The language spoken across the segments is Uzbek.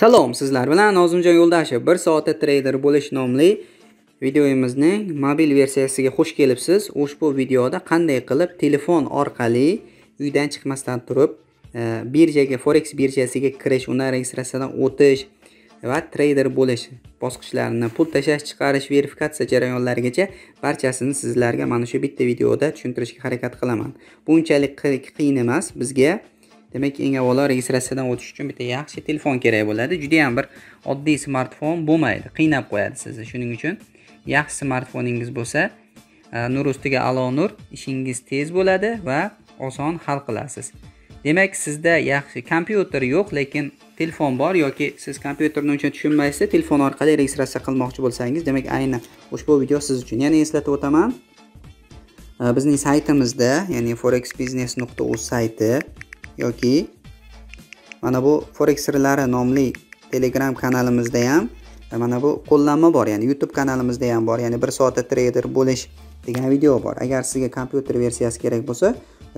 Salom, sizlar bilan Nozimjon Yo'ldashev. 1 soatda treyder bo'lish nomli videomizning mobil versiyasiga xush kelibsiz. Ushbu videoda qanday qilib telefon orqali uydan chiqmasdan turib e, birjaga, forex birjasiga kirish, undan registratsiyadan o'tish va treyder bo'lish bosqichlarini, pul tashlash, chiqarish, verifikatsiya jarayonlarigacha barchasini sizlarga mana shu bitta videoda tushuntirishga harakat qilaman. Bunchalik qiyin emas, bizga demak eng avvalo registratsiyadan o'tish uchun bitta yaxshi telefon kerak bo'ladi juda yam bir oddiy smartfon bo'lmaydi qiynab qo'yadi sizni shuning uchun yaxshi smartfoningiz bo'lsa e, nur ustiga alo nur ishingiz tez bo'ladi va oson hal qilasiz demak sizda yaxshi kompyuter yo'q lekin telefon bor yoki siz kompyuterni uncha tushunmaysiz telefon orqali registratsiya qilmoqchi bo'lsangiz demak ayni ushbu video siz uchun yana eslatib o'taman e, bizning saytimizda ya'ni forex biznes nuqta uz sayti yoki mana bu forex sirlari nomli telegram kanalimizda ham mana bu qo'llanma bor ya'ni youtube kanalimizda ham bor ya'ni bir soatda trader bo'lish degan video bor agar sizga kompyuter versiyasi kerak bo'lsa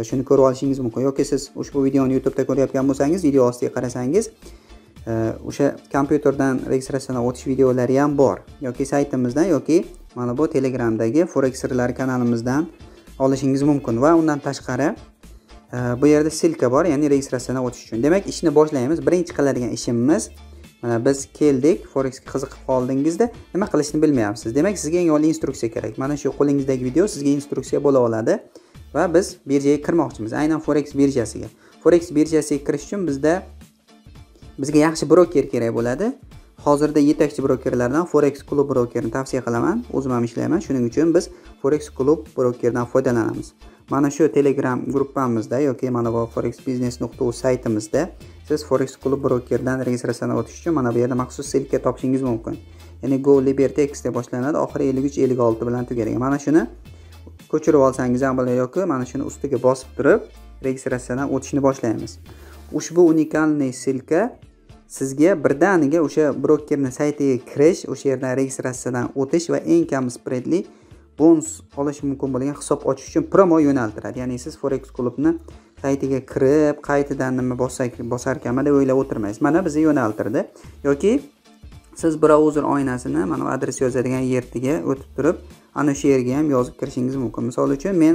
shuni ko'rib olishingiz mumkin yoki siz ushbu videoni youtubeda ko'rayotgan bo'lsangiz video ostiga qarasangiz e, o'sha kompyuterdan registratsiyadan o'tish videolari ham bor yoki saytimizdan yoki mana bu telegramdagi forex sirlari kanalimizdan olishingiz mumkin va undan tashqari bu yerda silka bor ya'ni registratsiyadan o'tish uchun demak ishni boshlaymiz birinchi qiladigan ishimiz mana biz keldik forexga qiziqib qoldingizda nima qilishni bilmayapsiz demak sizga eng oliy instruksiya kerak mana shu qo'lingizdagi video sizga instruksiya bo'la oladi va biz birjaga kirmoqchimiz aynan forex birjasiga forex birjasiga kirish uchun bizda bizga yaxshi broker kerak bo'ladi hozirda yetakchi brokerlardan forex klub brokerini tavsiya qilaman o'zim ham ishlayman shuning uchun biz forex klub brokerdan foydalanamiz mana shu telegram gruppamizda yoki mana bu forex biznes nuqta uz saytimizda siz forex klub brokerdan registratsiyadan o'tish uchun mana bu yerda maxsus ssilka topishingiz mumkin ya'ni go libertex deb boshlanadi oxiri ellik uch ellik olti bilan tugaydi mana shuni ko'chirib olsangiz ham bo'ladi yoki mana shuni ustiga bosib turib registratsiyadan o'tishni boshlaymiz ushbu unikalniy ssilka sizga birdaniga o'sha brokerni saytiga kirish o'sha yerdan registratsiyadan o'tish va eng kam spreadli bonus olish mumkin bo'lgan hisob ochish uchun promo yo'naltiradi ya'ni siz forex klubni saytiga kirib qaytadan nima bosarkanman deb o'ylab o'tirmaysiz mana bizni yo'naltirdi yoki siz brauzer oynasini mana bu adres yozadigan yertiga o'tib turib ana shu yerga ham yozib kirishingiz mumkin misol uchun men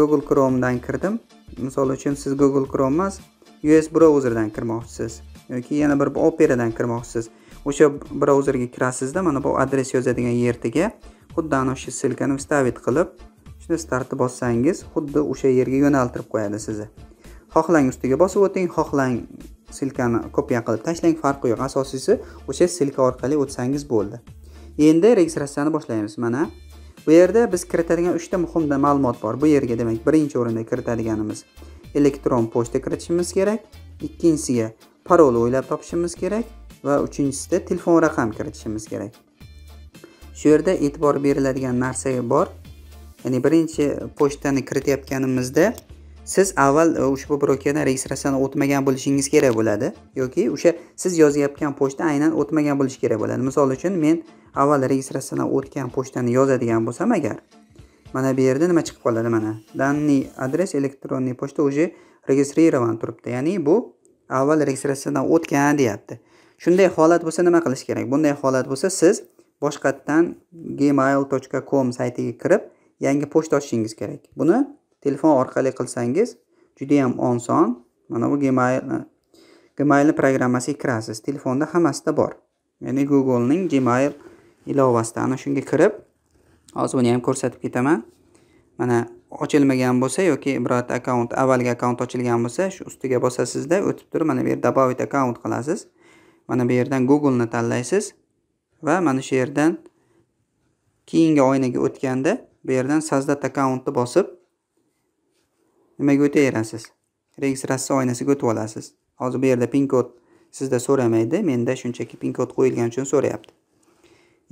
google chromedan kirdim misol uchun siz google chrome emas us brauzerdan kirmoqchisiz yoki yana bir operadan kirmoqchisiz o'sha brauzerga kirasizda mana bu adres yozadigan yertiga xuddi ana shu silkani вставить qilib shunda startni bossangiz xuddi o'sha yerga yo'naltirib qo'yadi sizni xohlang ustiga bosib o'ting xohlang silkani kopiya qilib tashlang farqi yo'q asosiysi o'sha silka orqali o'tsangiz bo'ldi endi registratsiyani boshlaymiz mana bu yerda biz kiritadigan uchta muhim ma'lumot bor bu yerga demak birinchi o'rinda kiritadiganimiz elektron pochta kiritishimiz kerak ikkinchisiga parol o'ylab topishimiz kerak va uchinchisida telefon raqam kiritishimiz kerak shu yerda e'tibor beriladigan narsa bor ya'ni birinchi pochtani kiritayotganimizda siz avval e, ushbu brokerni registratsiyani o'tmagan bo'lishingiz kerak bo'ladi yoki o'sha siz yozayotgan pochta aynan o'tmagan bo'lishi kerak bo'ladi misol uchun men avval registratsiyadan o'tgan pochtani yozadigan bo'lsam agar mana bu yerda nima chiqib qoladi mana данный adres elektronniy pochta уже регистрирован turibdi ya'ni bu avval registratsiyadan o'tgan deyapti shunday holat bo'lsa nima qilish kerak bunday holat bo'lsa siz boshqatdan gmail com saytiga kirib yangi pochta ochishingiz kerak buni telefon orqali qilsangiz judayam oson mana bu gmail gmailni programmasiga kirasiz telefonda hammasida bor ya'ni googlening gmail ilovasida ana shunga kirib hozir buni ham ko'rsatib ketaman mana ochilmagan bo'lsa yoki birorta akkaunt avvalgi akkaunt ochilgan bo'lsa shu ustiga bosasizda o'tib turib mana bu yerda добавить akkaunt qilasiz mana bu yerdan google'ni tanlaysiz va mana shu yerdan keyingi oynaga o'tganda bu yerdan sazdат akkauntni bosib nimaga o'taverasiz registratsiya oynasiga o'tib olasiz hozir bu yerda pin kod sizda so'ramaydi menda shunchaki pin kod qo'yilgani uchun so'rayapti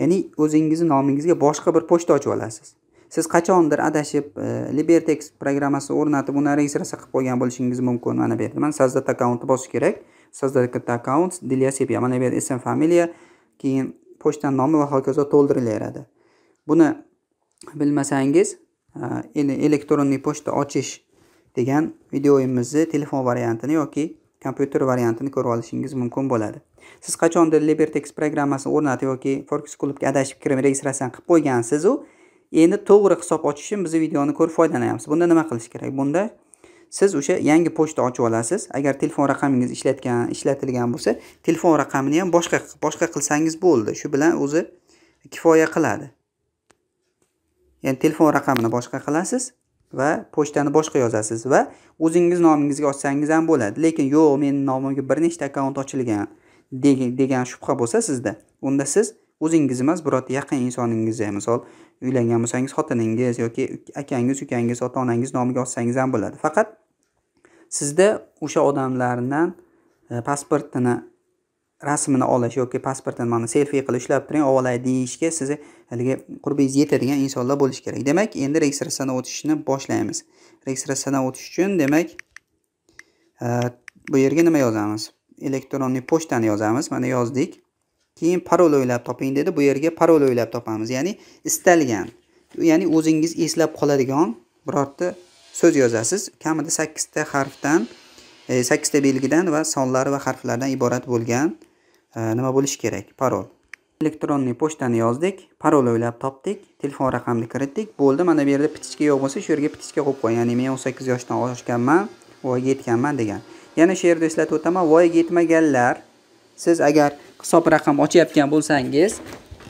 ya'ni o'zingizni nomingizga boshqa bir pochta ochib olasiz siz qachondir adashib e, libertex programmasini o'rnatib uni registratsiya qilib qo'ygan bo'lishingiz mumkin mana bu yerda mana sazdad akkauntni bosish kerak создать аккаунт для себя mana bu yerda ism familiya keyin pochta nomi va hokazo to'ldirilaveradi buni bilmasangiz e, elektronniy pochta ochish degan videoyimizni telefon variantini yoki kompyuter variantini ko'rib olishingiz mumkin bo'ladi siz qachondir libertex programmasini o'rnatib yoki forks klubga adashib kirib registratsiya qilib qo'ygansizu u endi to'g'ri hisob ochish uchun bizni videoni ko'rib foydalanyapsiz bunda nima qilish kerak bunda siz o'sha yangi pochta ochib olasiz agar telefon raqamingiz ishlatgan ishlatilgan bo'lsa telefon raqamini ham boshqa boshqa qilsangiz bo'ldi shu bilan o'zi kifoya qiladi ya'ni telefon raqamini boshqa qilasiz va pochtani boshqa yozasiz va o'zingiz nomingizga ochsangiz ham bo'ladi lekin yo'q meni nomimga bir nechta akkaunt ochilgan degan shubha bo'lsa sizda unda siz o'zingiz emas birorta yaqin insoningizni misol uylangan bo'lsangiz xotiningiz yoki akangiz ukangiz ota onangiz nomiga ossangiz ham bo'ladi faqat sizda o'sha odamlardan e, pasportini rasmini olish yoki pasportini mana selfi qilib ushlab turing olay deyishga sizni haligi qurbingiz yetadigan insonlar bo'lishi kerak demak endi registratsiyadan o'tishni boshlaymiz registratsiyadan o'tish uchun demak e, bu yerga nima yozamiz elektronniy pochtani yozamiz mana yozdik keyin parol o'ylab toping dedi bu yerga parol o'ylab topamiz ya'ni istalgan ya'ni o'zingiz eslab qoladigan birorta so'z yozasiz kamida sakkizta harfdan e, sakkizta belgidan va sonlar va harflardan iborat bo'lgan e, nima bo'lishi kerak parol elektronniy pochtani yozdik parol o'ylab topdik telefon raqamini kiritdik bo'ldi mana bu yerda pitichka yo'q bo'lsa shu yerga pitichka qo'yib qo'y ya'ni men o'n sakkiz yoshdan oshganman voyaga yetganman degan yana shu yerda eslatib o'taman voyaga yetmaganlar siz agar hisob raqam ochayotgan bo'lsangiz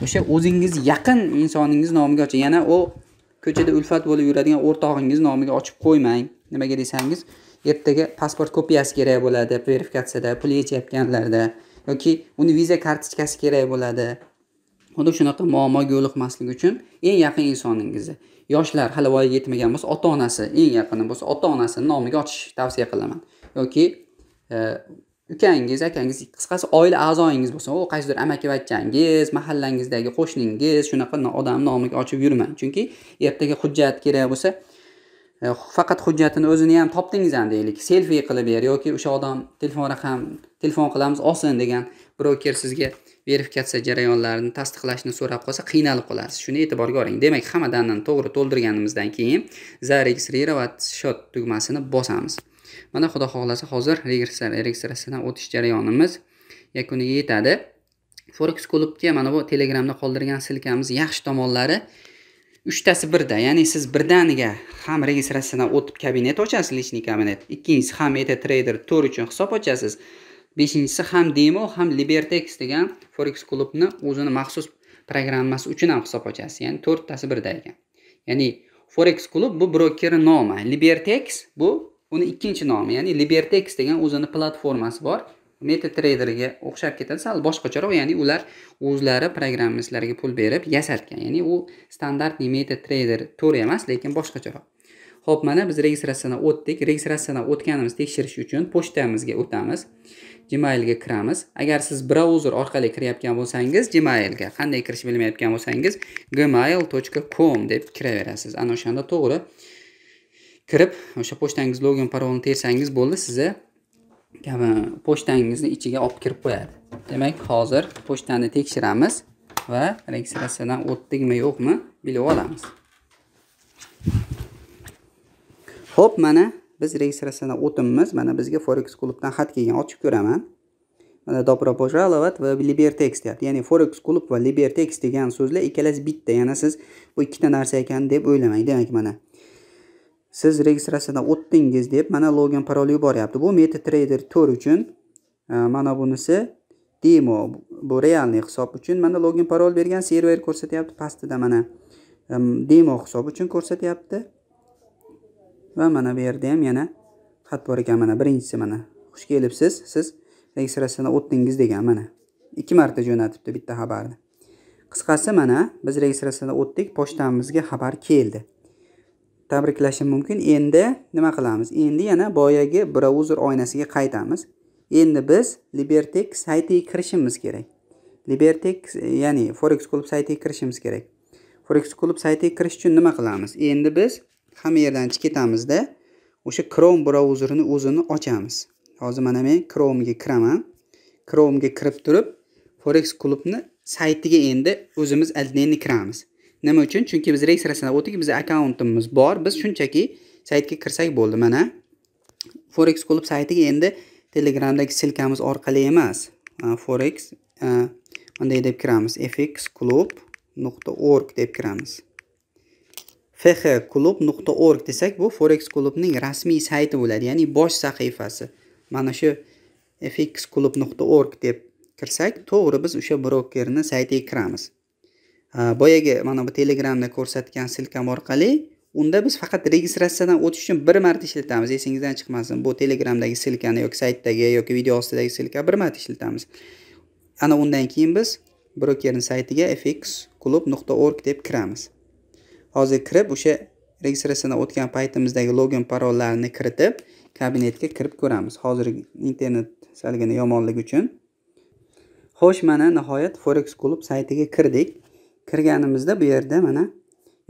o'sha o'zingiz yaqin insoningiz nomiga oching yana u ko'chada ulfat bo'lib yuradigan o'rtog'ingiz nomiga ochib qo'ymang nimaga desangiz ertaga pasport kopiyasi kerak bo'ladi verifikatsiyada pul yechayotganlarda yoki uni viza kartochkasi kerak bo'ladi xuddi shunaqa muammoga yo'liqmaslik uchun eng yaqin insoningizni yoshlar hali voyaga yetmagan bo'lsa ota onasi eng yaqini bo'lsa ota onasini nomiga ochish tavsiya qilaman yoki e, ukangiz akangiz qisqasi oila a'zoyingiz bo'lsin u qaysidir amakivachchangiz mahallangizdagi qo'shningiz shunaqa odamni nomiga ochib yurmang chunki ertaga hujjat kerak bo'lsa e, faqat hujjatini o'zini ham topdingiz ham deylik selfi qilib ber yoki o'sha odam telefon raqam telefon qilamiz olsin degan broker sizga verifikatsiya jarayonlarini tasdiqlashni so'rab qolsa qiynalib qolasiz shuni e'tiborga oling demak hamma danani to'g'ri to'ldirganimizdan keyin zaregistrировать счет tugmasini bosamiz mana xudo xohlasa hozir registratsiyadan o'tish jarayonimiz yakuniga yetadi forex klubga mana bu telegramda qoldirgan silkamiz yaxshi tomonlari uchtasi birda ya'ni siz birdaniga ham registratsiyadan o'tib kabinet ochasiz личный kabinet ikkinchisi ham eta trader to'r uchun hisob ochasiz beshinchisi ham demo ham libertex degan forex klubni o'zini maxsus programmasi uchun ham hisob ochasiz ya'ni to'rttasi birda ekan ya'ni forex klub bu brokerni nomi libertex bu uni ikkinchi nomi ya'ni libertex degan o'zini platformasi bor metatraderga o'xshab ketadi sal boshqacharoq ya'ni ular o'zlari programmistlarga pul berib yasatgan ya'ni u standartniy metatrader to'ri emas lekin boshqacharoq ho'p mana biz registratsiyadan o'tdik registratsiyadan o'tganimizni tekshirish uchun pochtamizga o'tamiz gmailga kiramiz agar siz brauzer orqali kirayotgan bo'lsangiz gmailga qanday kirishni bilmayotgan bo'lsangiz gmail deb kiraverasiz ana o'shanda to'g'ri kirib o'sha pochtangiz login parolini tersangiz bo'ldi sizni pochtangizni ichiga olib kirib qo'yadi demak hozir pochtani tekshiramiz va registratsiyadan o'tdikmi yo'qmi bilib olamiz ho'p mana biz registratsiyadan o'tibmiz mana bizga forex klubdan xat kelgan ochib ko'raman mana добро пожаловать va libertex deyapti ya'ni forex klub va libertex degan so'zlar ikkalasi bitta yana siz bu ikkita narsa ekan deb o'ylamang demak mana siz registratsiyadan o'tdingiz deb mana login parol yuboryapti bu metatrader to'r uchun e, mana bunisi demo bu realniy hisob uchun mana login parol bergan server ko'rsatyapti pastida mana e, demo hisob uchun ko'rsatyapti va mana bu yerda ham yana xat bor ekan mana birinchisi mana xush kelibsiz siz registratsiyadan o'tdingiz degan mana ikki marta jo'natibdi bitta xabarni qisqasi mana biz registratsiyadan o'tdik pochtamizga xabar keldi tabriklashim mumkin endi nima qilamiz endi yana boyagi brauzer oynasiga qaytamiz endi biz libertex saytiga kirishimiz kerak libertex ya'ni forex klub saytiga kirishimiz kerak forex klub saytiga kirish uchun nima qilamiz endi biz hamma yerdan ketamizda o'sha chrome brauzerini o'zini ochamiz hozir mana men chromega kiraman chromega kirib turib forex klubni saytiga endi o'zimiz adminni kiramiz nima uchun chunki biz registratsiyadan o'tdik bizni akkauntimiz bor biz shunchaki saytga kirsak bo'ldi mana forex klub saytiga endi telegramdagi silkamiz orqali emas forex bunday deb kiramiz fx klub nuqta org deb kiramiz fx klub nuqta org desak bu forex klubning rasmiy sayti bo'ladi ya'ni bosh sahifasi mana shu fx klub nuqta org deb kirsak to'g'ri biz o'sha brokerni saytiga kiramiz boyagi mana bu telegramda ko'rsatgan silkam orqali unda biz faqat registratsiyadan o'tish uchun bir marta ishlatamiz esingizdan chiqmasin bu telegramdagi silkani yoki saytdagi yoki video ostidagi silka bir marta ishlatamiz ana undan keyin biz brokerni saytiga fx klub nuqta org deb kiramiz hozir kirib o'sha registratsiyadan o'tgan paytimizdagi login parollarni kiritib kabinetga kirib ko'ramiz hozir internet salgina yomonligi uchun xo'sh mana nihoyat forex klub saytiga kirdik kirganimizda bu yerda mana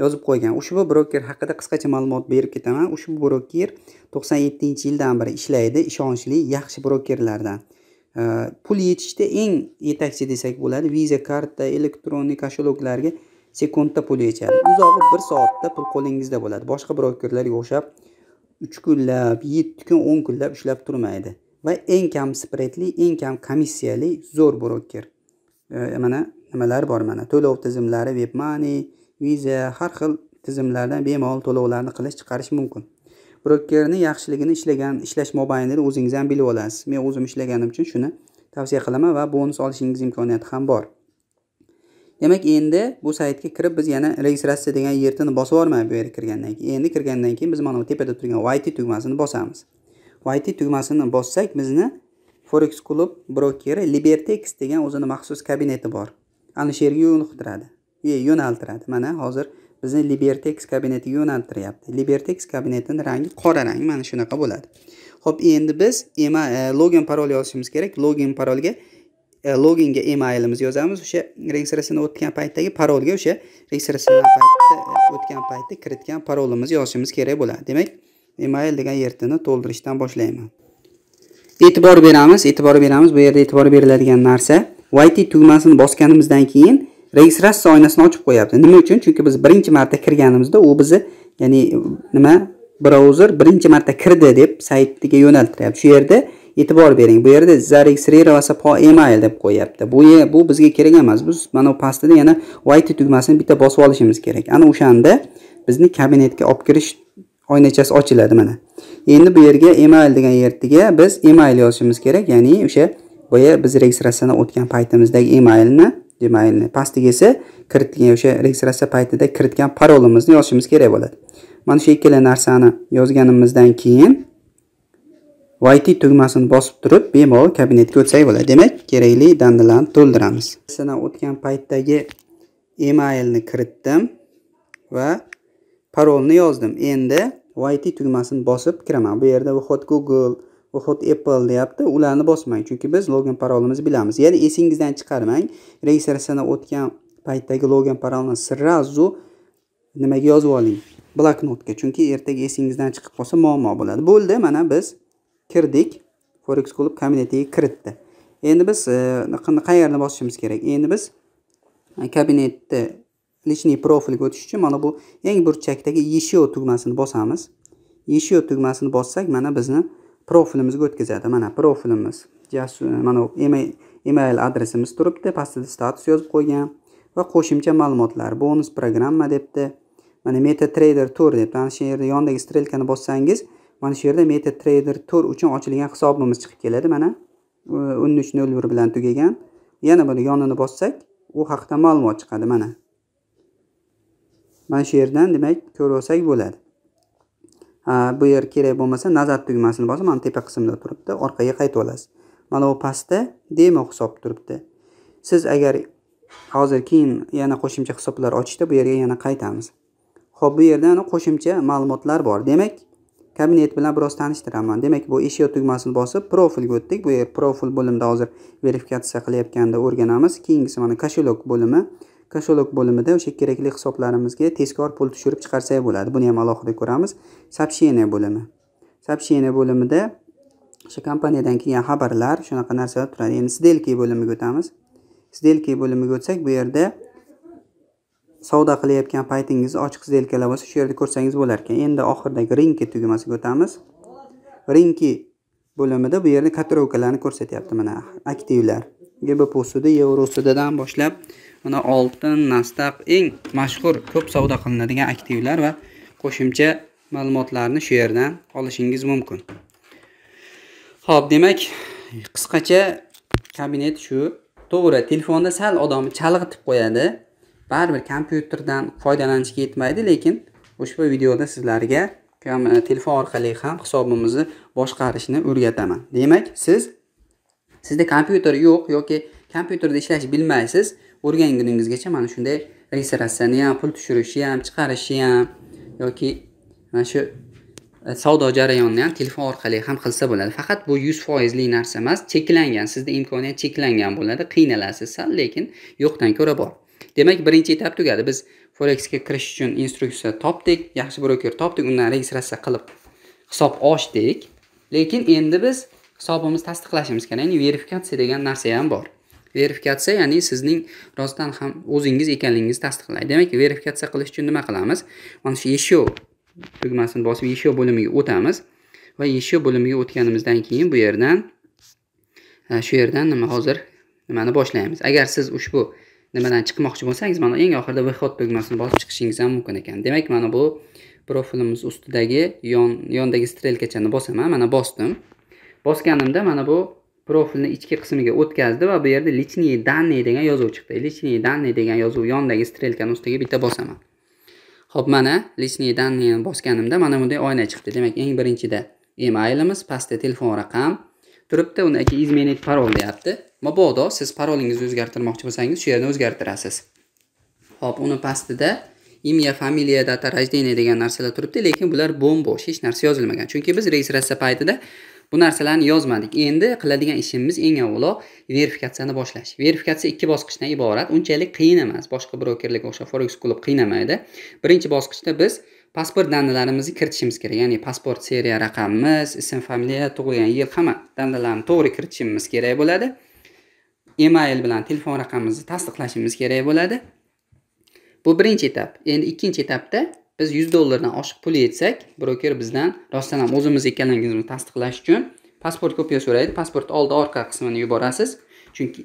yozib qo'ygan ushbu broker haqida qisqacha ma'lumot berib ketaman ushbu broker to'qson yettinchi yildan beri ishlaydi ishonchli yaxshi brokerlardan pul yetishda eng yetakchi desak bo'ladi viza karta elektronik kasheloklarga sekundda pul yechadi uzog'i bir soatda pul qo'lingizda bo'ladi boshqa brokerlarga o'xshab uch kunlab yetti kun o'n kunlab ushlab turmaydi va eng kam spredli eng kam komissiyali zo'r broker mana nimalar bor mana to'lov tizimlari webmoney viza har xil tizimlardan bemalol to'lovlarni qilish chiqarish mumkin brokerni yaxshiligini ishlagan ishlash mobaynida o'zingiz ham bilib olasiz men o'zim ishlaganim uchun shuni tavsiya qilaman va bonus olishingiz imkoniyati ham bor demak endi bu saytga kirib biz yana registratsiya degan yertini bosib yubormaymiz bu yerga kirgandan keyin endi kirgandan keyin biz mana bu tepada turgan yt tugmasini bosamiz yt tugmasini bossak bizni forex klub brokeri libertex degan o'zini maxsus kabineti bor alisherga yo'liqtiradi yo'naltiradi mana hozir bizni libertex kabinetiga yo'naltiryapti libertex kabinetini rangi qora rang mana shunaqa bo'ladi ho'p endi biz ema e, login parol yozishimiz kerak login parolga e, loginga emailimizni yozamiz o'sha registratsiyadan o'tgan paytdagi parolga o'sha registratsiyadan paytda e, o'tgan paytda kiritgan parolimizni yozishimiz kerak bo'ladi demak email degan yertini to'ldirishdan boshlayman e'tibor beramiz e'tibor beramiz bu yerda e'tibor beriladigan narsa YT tugmasini bosganimizdan keyin registratsiya oynasini ochib qo'yapti nima uchun chunki biz birinchi marta kirganimizda u bizni ya'ni nima brauzer birinchi marta kirdi deb saytiga yo'naltiryapti shu yerda e'tibor bering bu yerda zaregistrироваться по email deb qo'yapti bu bu bizga kerak emas biz mana bu pastda yana yt tugmasini bitta bosib olishimiz kerak ana o'shanda bizni kabinetga olib kirish oynachasi ochiladi mana endi bu yerga email degan yerga biz email yozishimiz kerak ya'ni o'sha boya biz registratsiyadan o'tgan paytimizdagi emailni emailni pastiga esa kiritgan o'sha registratsiya paytida kiritgan parolimizni yozishimiz kerak bo'ladi mana shu ikkala narsani yozganimizdan keyin YT tugmasini bosib turib bemalol kabinetga o'tsak bo'ladi demak kerakli dandalarni to'ldiramiz sidan o'tgan paytdagi emailni kiritdim va parolni yozdim endi YT tugmasini bosib kiraman bu yerda vhot google hot apple deyapti ularni bosmang chunki biz login parolimizni bilamiz ya'ni esingizdan chiqarmang registratsiyadan o'tgan paytdagi login parolni сразу nimaga yozib oling bloknotga chunki ertaga esingizdan chiqib qolsa muammo bo'ladi bo'ldi mana biz kirdik forex Club kabinetiga kiritdi endi biz e, qayerni bosishimiz kerak endi biz e, kabinetni lichniy profilga o'tish uchun mana bu eng burchakdagi еще tugmasini bosamiz еще tugmasini bossak mana bizni profilimizga o'tkazadi mana profilimiz mana email adresimiz turibdi pastida status yozib qo'ygan va qo'shimcha ma'lumotlar bonus programma debdi mana metatrader tour deb ana shu yerda yonidagi strelkani bossangiz mana shu yerda metatrader tour uchun ochilgan hisobimiz chiqib keladi mana o'n uch nol bir bilan tugagan yana buni yonini bossak u haqida ma'lumot chiqadi mana mana shu yerdan demak ko'rib olsak bo'ladi Э, bu yer kerak bo'lmasa nazar tugmasini bosib mana tepa qismida turibdi orqaga qaytib olasiz mana bu pastda demo hisob turibdi siz agar hozir keyin yana qo'shimcha hisoblar ochishda bu yerga yana qaytamiz ho'p bu yerda qo'shimcha ma'lumotlar bor demak kabinet bilan biroz tanishtiraman demak bu ishyo tugmasini bosib profilga o'tdik bu yer profil bo'limida hozir verifikatsiya qilayotganda o'rganamiz keyingisi mana kashelok bo'limi kashalok bo'limida o'sha kerakli hisoblarimizga tezkor pul tushirib chiqarsak bo'ladi buni ham alohida ko'ramiz сообщение bo'limi сообщение bo'limida o'sha kompaniyadan kelgan xabarlar shunaqa narsalar turadi endi sdelki bo'limiga o'tamiz sdelki bo'limiga o'tsak bu yerda savdo qilayotgan paytingiz ochiq sdelkalar bo'lsa shu yerda ko'rsangiz bo'lar ekan endi oxiridagi rinki tugmasiga o'tamiz rinki bo'limida bu yerda kotirovkalarni ko'rsatyapti mana aktivlar gbp sudi yevro sudidan boshlab mana oltin nastaq eng mashhur ko'p savdo qilinadigan aktivlar va qo'shimcha ma'lumotlarni shu yerdan olishingiz mumkin ho'p demak qisqacha kabinet shu to'g'ri telefonda sal odamni chalg'itib qo'yadi baribir kompyuterdan foydalanishga yetmaydi lekin ushbu videoda sizlarga e, telefon orqali ham hisobimizni boshqarishni o'rgataman demak siz sizda kompyuter yo'q yoki kompyuterda ishlash bilmaysiz o'rganguningizgacha mana shunday registratsiyani ham pul tushirishni ham chiqarishni ham yoki mana shu e, savdo jarayonini ham telefon orqali ham qilsa bo'ladi faqat bu yuz foizli narsa emas cheklangan sizda imkoniyat cheklangan bo'ladi qiynalasiz sal lekin yo'qdan ko'ra bor demak birinchi etap tugadi biz forexga kirish uchun instruksiya topdik yaxshi broker topdik undan registratsiya qilib hisob ochdik lekin endi biz hisobimizni tasdiqlashimiz kerak ya'ni verifikatsiya degan narsa ham bor verifikatsiya ya'ni sizning rostdan ham o'zingiz ekanligingizni tasdiqlaydi demak verifikatsiya qilish uchun nima qilamiz mana shu yesho tugmasini bosib yesho bo'limiga o'tamiz va yesho bo'limiga o'tganimizdan keyin bu yerdan e, shu yerdan nima hozir nimani boshlaymiz agar siz ushbu nimadan chiqmoqchi bo'lsangiz mana eng oxirida выход tugmasini bosib chiqishingiz ham mumkin ekan demak mana bu profilimiz ustidagi yon yondagi strelkachani bosaman mana bosdim bosganimda mana bu profilni ichki qismiga o'tkazdi va bu yerda личные данные degan yozuv chiqdi личные данные degan yozuv yonidagi strelkani ustiga bitta bosaman ho'p mana личные данныeni bosganimda mana bunday oyna chiqdi demak eng birinchida emailimiz pastda telefon raqam turibdi undan keyin изменить parol deyapti mabodo siz parolingizni o'zgartirmoqchi bo'lsangiz shu yerdan o'zgartirasiz ho'p uni pastida imya familiya data рождения degan narsalar turibdi lekin bular bo'm bo'sh hech narsa yozilmagan chunki biz registratsiya paytida bu narsalarni yozmadik endi qiladigan ishimiz eng avvalo verifikatsiyani boshlash verifikatsiya ikki bosqichdan iborat unchalik qiyin emas boshqa brokerlarga o'xshab forex klub qiynamaydi birinchi bosqichda biz pasport dandalarimizni kiritishimiz kerak ya'ni pasport seriya raqamimiz ism familiya tug'ilgan yil hamma dandalarni to'g'ri kiritishimiz kerak bo'ladi email bilan telefon raqamimizni tasdiqlashimiz kerak bo'ladi bu birinchi etap endi ikkinchi etapda biz 100 dollardan oshiq pul yetsak broker bizdan rostdan ham o'zimiz ekanligingizni tasdiqlash uchun pasport kopiya so'raydi pasportni oldi orqa qismini yuborasiz chunki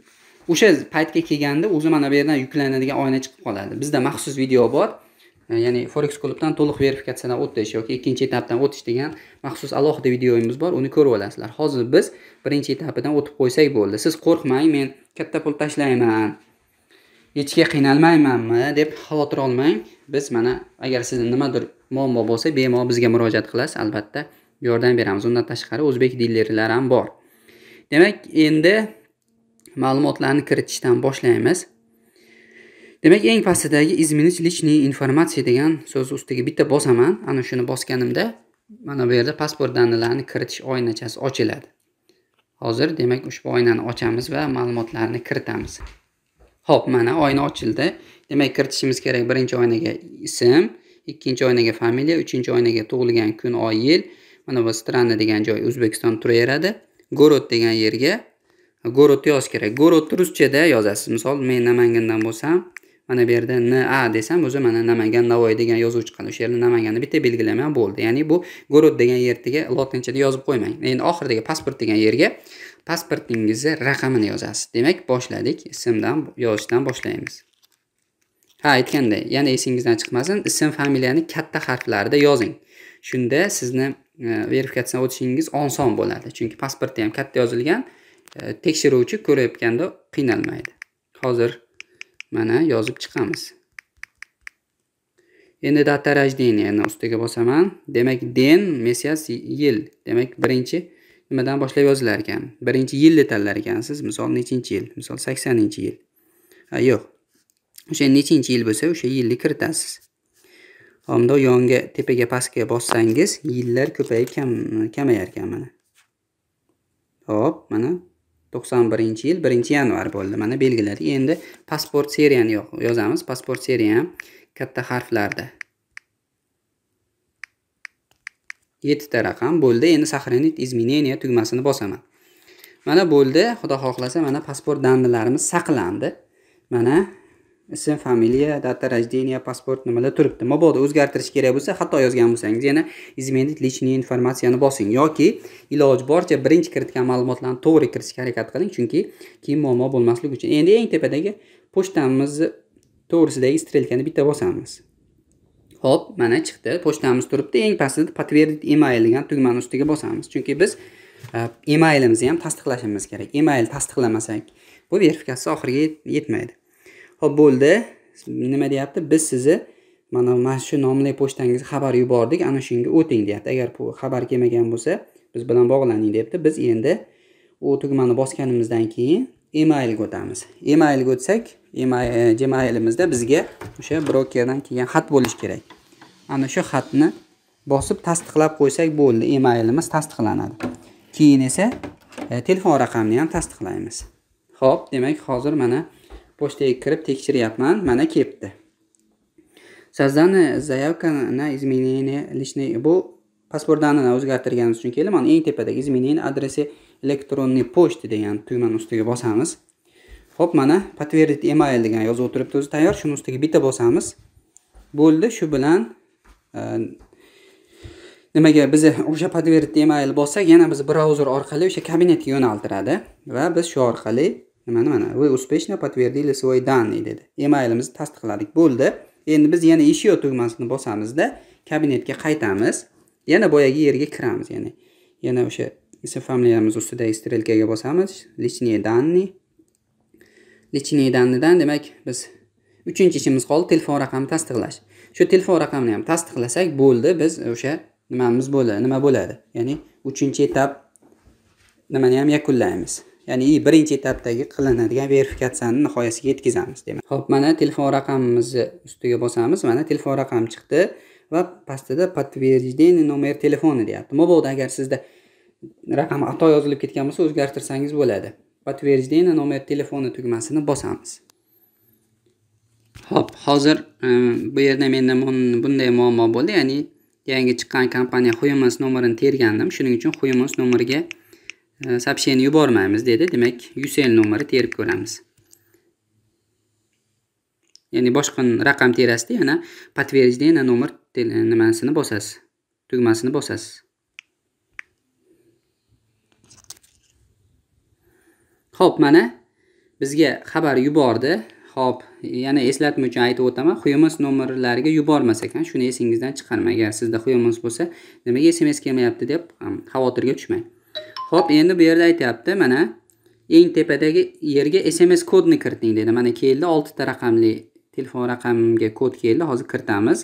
o'sha paytga kelganda o'zi mana bu yerdan yuklanadigan oyna chiqib qoladi bizda maxsus video bor e, ya'ni forex klubdan to'liq verifikatsiyadan o'tish yoki ikkinchi etapdan o'tish degan maxsus alohida videoyimiz bor uni ko'rib olasizlar hozir biz birinchi etapidan o'tib qo'ysak bo'ldi siz qo'rqmang men katta pul tashlayman ichga qiynalmaymanmi deb xavotir olmang biz mana agar sizda nimadir muammo bo'lsa bemalol bizga murojaat qilasiz albatta yordam beramiz undan tashqari o'zbek dillerlar ham bor demak endi ma'lumotlarni kiritishdan boshlaymiz demak eng pastidagi изменить личные информации degan so'z ustiga bitta bosaman ana shuni bosganimda mana bu yerda pasport danalarini kiritish oynachasi ochiladi hozir demak ushbu oynani ochamiz va ma'lumotlarni kiritamiz Hop, mana oyna ochildi. Demak, kiritishimiz kerak birinchi oynaga ism, ikkinchi oynaga familiya, uchinchi oynaga tug'ilgan kun, oy, yil. Mana bu strana degan joy O'zbekiston turaveradi. Gorod degan yerga Gorod yoz kerak. Gorodni ruschada yozasiz. Misol men Namangandan bo'lsam, mana bu yerda NA desam, o'zi mana Namangan Navoiy degan yozuv chiqadi. O'sha yerda Namanganni bitta belgilamayman bo'ldi. Ya'ni bu Gorod degan yerga lotinchada yozib qo'ymang. Endi oxirdagi pasport degan yerga pasportingizni raqamini yozasiz demak boshladik ismdan yozishdan boshlaymiz ha aytganday yana esingizdan chiqmasin ism familiyani katta harflarda yozing shunda sizni e, verifikatsiyadan o'tishingiz oson bo'ladi chunki pasportda ham katta yozilgan e, tekshiruvchi ko'rayotganda qiynalmaydi hozir mana yozib chiqamiz endi data рождениyani ustiga bosaman demak den messiyasi yil demak birinchi nimadan boshlab yozilar ekan birinchi yilni tanlar ekansiz misol nechinchi yil misol saksoninchi yil ha yo'q o'sha nechinchi yil bo'lsa o'sha yilni kiritasiz hamda yonga tepaga pastga bossangiz yillar ko'payib kamayar ekan mana hop mana to'qson birinchi yil birinchi yanvar bo'ldi mana belgiladik endi pasport seriyani yozamiz pasport seriya ham katta harflarda yettita raqam bo'ldi endi сохранить изменения tugmasini bosaman mana bo'ldi xudo xohlasa mana pasport данныйlarimiz saqlandi mana ism familiya data рождения pasport nimalar turibdi mabodo o'zgartirish kerak bo'lsa xato yozgan bo'lsangiz yana изменить личную informatsiyani bosing yoki iloji boricha birinchi kiritgan ma'lumotlarni to'g'ri kiritishga harakat qiling chunki keyin muammo bo'lmasligi uchun endi eng tepadagi pochtamizni to'g'risidagi strelkani bitta bosamiz Xo'p, mana chiqdi. Pochtamiz turibdi. Eng pastida подтвердить email degan tugmani ustiga bosamiz. Chunki biz e, emailimizni ham tasdiqlashimiz kerak. Email tasdiqlamasak, bu verifikatsiya oxiriga yetmaydi. Xo'p, bo'ldi. Nima deyapti? Biz sizni mana mana shu nomli pochtangizga xabar yubordik, ana shunga o'ting deyapti. Agar bu xabar kelmagan bo'lsa, biz bilan bog'laning deyapti. Biz endi u tugmani bosganimizdan keyin emailga o'tamiz emailga o'tsak e, gmailimizda bizga o'sha brokerdan kelgan xat bo'lishi kerak ana shu xatni bosib tasdiqlab qo'ysak bo'ldi emailimiz tasdiqlanadi keyin esa e, telefon raqamini ham tasdiqlaymiz ho'p demak hozir mana pochtaga kirib tekshiryapman mana kelibdi созданы заявка на изменение личный bu pasport danini o'zgartirganimiz uchun keldi mana eng tepadagi изменение adresi elektronniy pochta degan tugmani ustiga bosamiz ho'p mana подтвердить email degan yozuv turibdi o'zi tayyor shuni ustiga bitta bosamiz bo'ldi shu bilan nimaga bizni o'sha подверт email bo'lsak yana bizni brauzer orqali o'sha kabinetga yo'naltiradi va biz shu orqali nimani mana вы успешно подтвердили свои данные dedi emailimizni tasdiqladik bo'ldi endi biz yana еще tugmasini bosamizda kabinetga qaytamiz yana boyagi yerga kiramiz ya'ni yana o'sha ism familiyamiz ustidagi strelkaga bosamiz личные данные личные данныйdan demak biz uchinchi ishimiz qoldi telefon raqamini tasdiqlash shu telefon raqamini ham tasdiqlasak bo'ldi biz o'sha nimamiz bo'ladi nima bo'ladi ya'ni uchinchi etap nimani ham yakunlaymiz ya'ni birinchi etapdagi qilinadigan verifikatsiyani nihoyasiga yetkazamiz demak ho'p mana telefon raqamimizni ustiga bosamiz mana telefon raqami chiqdi va pastida подтверждение номер telefoni deyapti mobodo agar sizda raqam xato yozilib ketgan bo'lsa o'zgartirsangiz bo'ladi подтверждение номер telefoni tugmasini bosamiz ho'p hozir e, bu yerda menda bunday muammo bo'ldi, ya'ni yangi chiqqan kompaniya Humans nomerini tergandim. Shuning uchun Humans nomeriga сообщение e, yubormaymiz dedi. Demak, UCL nomeri terib ko'ramiz. Ya'ni boshqa raqam terasizda yana подтверждение nomer nimasini bosasiz, tugmasini bosasiz. ho'p mana bizga xabar yubordi. ho'p yana eslatma uchun aytib o'taman xyumos nomerlariga yubormas ekan shuni esingizdan chiqarmang agar sizda xyumos bo'lsa nimaga sms kelmayapti deb xavotirga tushmang ho'p endi bu yerda aytyapti mana eng tepadagi yerga sms kodni kiriting dedi mana keldi oltita raqamli telefon raqamimga kod keldi hozir kiritamiz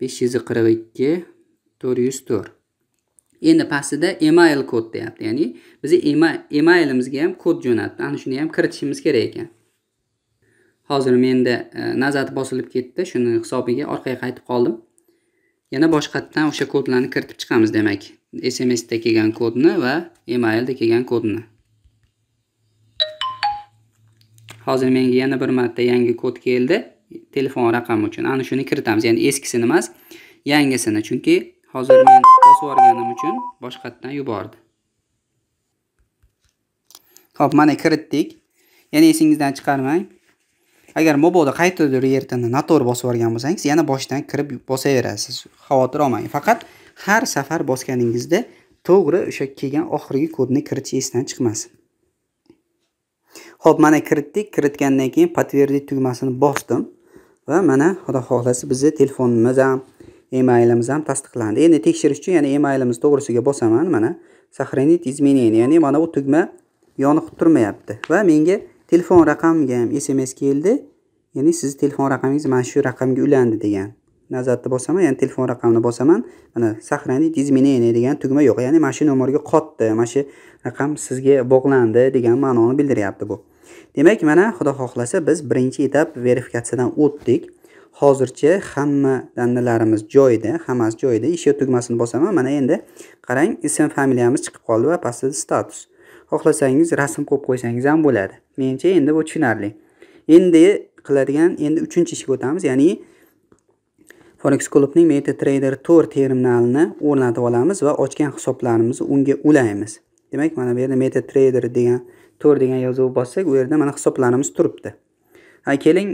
besh yuz qirq ikki to'rt yuz to'rt endi pastida email kod deyapti ya'ni bizni emailimizga ham kod jo'natdi ana shuni ham kiritishimiz kerak ekan hozir menda e, nazat bosilib ketdi shuni hisobiga orqaga qaytib qoldim yana boshqatdan o'sha kodlarni kiritib chiqamiz demak smsda kelgan kodni va emailda kelgan kodni hozir menga yana bir marta yangi kod keldi telefon raqami uchun ana shuni kiritamiz ya'ni eskisini emas yangisini chunki hozir men bosib yuborganim uchun boshqatdan yubordi ho'p mana kiritdik yana esingizdan chiqarmang agar mobodo qaytadir yertini noto'g'ri bosib yuborgan bo'lsangiz yana boshdan kirib bosaverasiz xavotir olmang faqat har safar bosganingizda to'g'ri o'sha kelgan oxirgi kodni kiritish esdan chiqmasin ho'p mana kiritdik kiritgandan keyin подтвердить tugmasini bosdim va mana xudo xohlasa bizni telefonimiz ham emailimiz ham tasdiqlandi endi tekshirish uchun yana emailimiz to'g'risiga bosaman mana сохранить изменения ya'ni mana bu tugma yonib turmayapti va menga telefon raqamiga ham sms keldi ya'ni sizni telefon raqamingiz mana shu raqamga ulandi degan nazarda bosaman ya'ni telefon raqamini bosaman mana сохранить изменение degan tugma yo'q ya'ni mana shu nomerga qotdi mana shu raqam sizga bog'landi degan ma'noni bildiryapti bu demak mana xudo xohlasa biz birinchi etap verifikatsiyadan o'tdik hozircha hamma dannalarimiz joyida hammasi joyida ishyo tugmasini bosaman mana endi qarang ism familiyamiz chiqib qoldi va pastida status Xohlasangiz rasm qo'yib qo'ysangiz ham bo'ladi. Menimcha endi bu tushunarli. Endi qiladigan endi 3-ishga o'tamiz, ya'ni Forex Club'ning MetaTrader 4 terminalini o'rnatib olamiz va ochgan hisoblarimizni unga ulaymiz. Demak, mana bu yerda MetaTrader degan 4 degan yozuv bossak, u yerda mana hisoblarimiz turibdi. Ha, keling,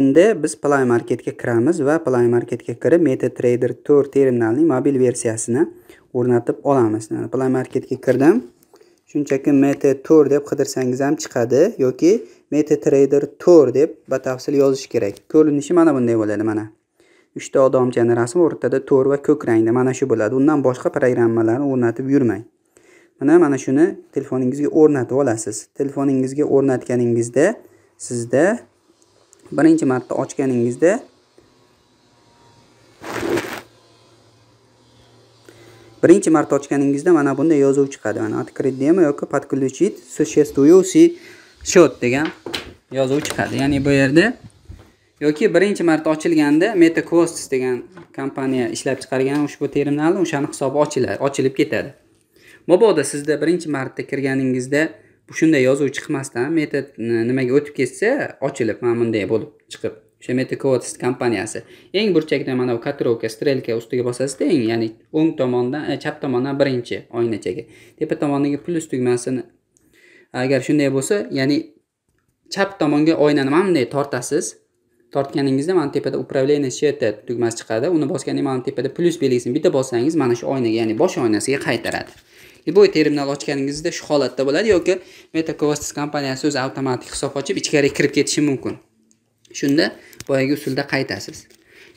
endi biz Play Marketga kiramiz va Play Marketga kirib MetaTrader 4 terminalining mobil versiyasini o'rnatib olamiz. Play Marketga kirdim. shunchaki mt to'r deb qidirsangiz ham chiqadi yoki mt trader to'r deb batafsil yozish kerak ko'rinishi mana bunday bo'ladi mana uchta odamchani rasmi o'rtada to'r va ko'k rangda mana shu bo'ladi undan boshqa programmalarni o'rnatib yurmang mana mana shuni telefoningizga o'rnatib olasiz telefoningizga o'rnatganingizda sizda birinchi marta ochganingizda birinchi marta ochganingizda mana bunday yozuv chiqadi mana открыть demo yoki подключить существующий счет degan yozuv chiqadi ya'ni bu yerda yoki birinchi marta ochilganda metaquest degan kompaniya ishlab chiqargan ushbu terminalni o'shani hisobi ochiladi ochilib ketadi mabodo sizda birinchi marta kirganingizda shunday yozuv chiqmasdan meta nimaga o'tib ketsa ochilib mana bunday bo'lib chiqib o'sha metacodist kompaniyasi eng burchakda mana bu katrovka strelka ustiga bosasiz teng ya'ni o'ng tomondan chap tomondan birinchi oynachaga tepa tomondagi plyus tugmasini agar shunday bo'lsa ya'ni chap tomonga oynani mana bunday tortasiz tortganingizda mana tepada управление света tugmasi chiqadi uni bosganda mana tepada plyus belgisini bitta bossangiz mana shu oynaga ya'ni bosh oynasiga qaytaradi любой terminal ochganingizda shu holatda bo'ladi yoki metacostis kompaniyasi o'zi avtomatik hisob ochib ichkariga kirib ketishi mumkin shunda boyagi usulda qaytasiz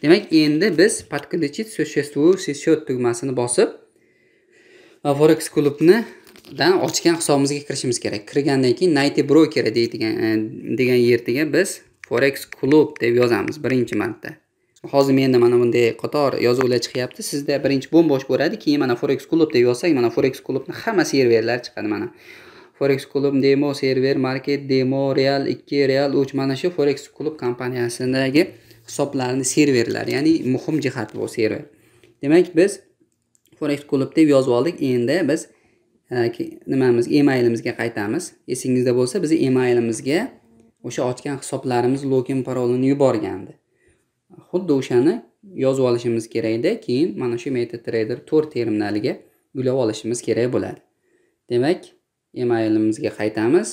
demak endi biz подключить существующий счет tugmasini bosib forex klubni dan ochgan hisobimizga kirishimiz kerak kirgandan keyin nayti brokeri deydigan e, degan yerga biz forex klub deb yozamiz birinchi marta hozir menda mana bunday qator yozuvlar chiqyapti sizda birinchi bo'm bo'sh bo'ladi keyin mana forex klub deb yozsak mana forex klubni hamma serverlari chiqadi mana forex klub demo server market demo real ikki real uch mana shu forex klub kompaniyasidagi hisoblarni serverlar ya'ni muhim jihat bu server demak biz forex klub deb yozib oldik endi biz e, nimamiz emailimizga qaytamiz esingizda bo'lsa biz emailimizga o'sha ochgan hisoblarimiz login parolini yuborgandi xuddi o'shani yozib olishimiz kerakda keyin mana shu metatrader to'rt terminaliga ulab olishimiz kerak bo'ladi demak emailimizga qaytamiz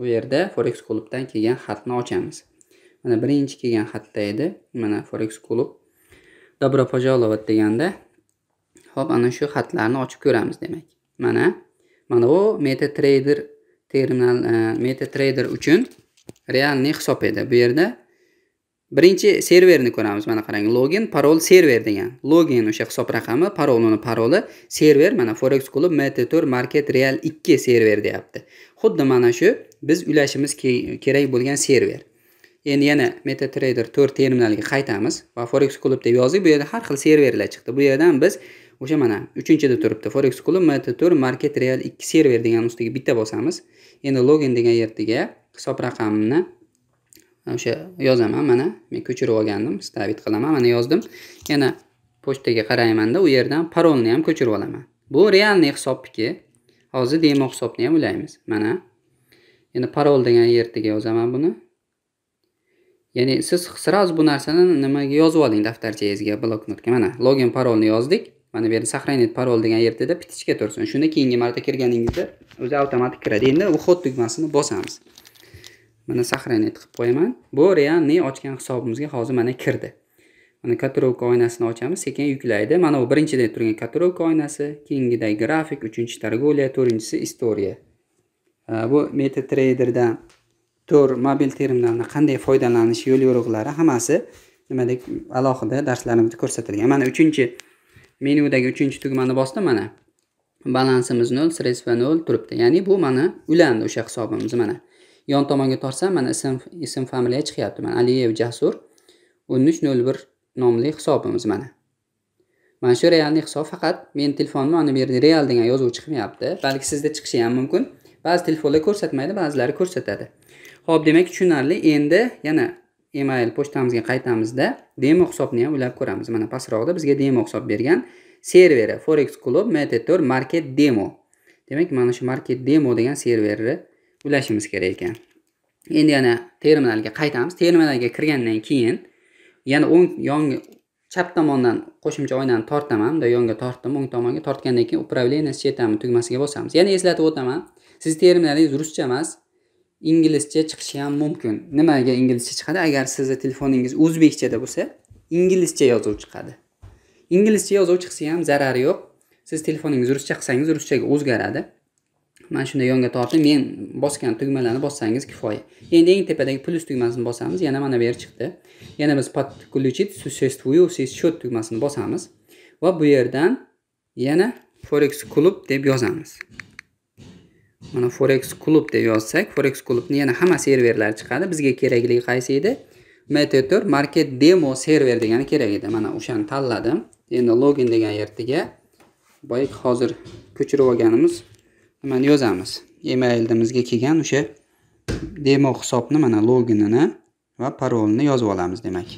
u yerda forex klubdan kelgan xatni ochamiz mana birinchi kelgan xatda edi mana forex klub dobro пожаловать deganda hop ana shu xatlarni ochib ko'ramiz demak mana mana bu metatrader terminal e, metatrader uchun realniy hisob edi bu yerda birinchi serverni ko'ramiz mana qarang login parol server degan login o'sha hisob raqami parol uni paroli server mana forex klub mt to'rt market real ikki server deyapti xuddi mana shu biz ulashimiz kerak bo'lgan server endi yana metatrader to'rt terminaliga qaytamiz va forex klub deb yozdik bu yerda har xil serverlar chiqdi bu yerdan biz o'sha mana uchinchida turibdi forex klub mt to'rt market real ikki server degan ustiga bitta bosamiz endi login degan yerga hisob raqamini o'sha yozaman mana men ko'chirib olgandim stavit qilaman mana yozdim yana pochtaga qaraymanda u yerdan parolni ham ko'chirib olaman bu realniy hisobniki hozir demo hisobni ham ulaymiz mana yana parol degan yertiga yozaman buni ya'ni siz сразу bu narsani nimaga yozib oling daftarchangizga bloknotga mana login parolni yozdik mana bu yerda сохранить parol degan yerda pitichga tursin shunda keyingi marta kirganingizda o'zi avtomatik kiradi endi vxod tugmasini bosamiz mana сохранять qilib qo'yaman bu realni ochgan hisobimizga hozir mana kirdi mana kotirovka oynasini ochamiz sekin yuklaydi mana bu birinchida turgan kotirovka oynasi keyingidagi grafik uchinchi торговля to'rtinchisi istoriya bu MetaTraderdan to'r mobil terminalni qanday foydalanish yo'l yo'riqlari hammasi nimadek alohida darslarimizda ko'rsatilgan mana uchinchi menyudagi uchinchi tugmani bosdim mana balansimiz nol средства nol turibdi ya'ni bu mana ulandi o'sha hisobimiz mana yon tomonga tortsam mana ism ism familiya chiqyapti mana aliyev jasur o'n uch nol bir nomli hisobimiz mana mana shu realni hisob faqat meni telefonimni mana bu yerda real degan yozuv chiqmayapti balki sizda chiqishi ham mumkin ba'zi telefonlar ko'rsatmaydi ba'zilari ko'rsatadi ho'p demak tushunarli endi yana email pochtamizga qaytamizda demo hisobni ham ulab ko'ramiz mana pastroqda bizga demo hisob bergan serveri forex club mt market demo demak mana shu market demo degan serverni ulashimiz kerak ekan endi yana terminalga qaytamiz terminalga kirgandan keyin yana o'ng yongi chap tomondan qo'shimcha oynani tortaman bunday yonga tortdim o'ng tomonga tortgandan keyin управление счетами tugmasiga bosamiz yana eslatib o'taman siz terminalingiz ruscha emas inglizcha chiqishi ham mumkin nimaga inglizcha chiqadi agar sizni telefoningiz o'zbekchada bo'lsa inglizcha yozuv chiqadi inglizcha yozuv chiqsa ham zarari yo'q siz telefoningiz ruscha qilsangiz ruschaga o'zgaradi mana shunday yonga tortib men bosgan tugmalarni bossangiz kifoya endi eng tepadagi plyus tugmasini bosamiz yana mana bu yer chiqdi yana biz подключить существующий счет tugmasini bosamiz va bu yerdan yana forex klub deb yozamiz mana forex klub deb yozsak forex klubni yana hamma serverlar chiqadi bizga kerakli qaysi edi mttor market demo server degani kerak edi mana o'shani tanladim endi login degan yerga boyagi hozir ko'chirib olganimiz nimani yozamiz emailimizga kelgan o'sha demo hisobni mana loginini va parolni yozib olamiz demak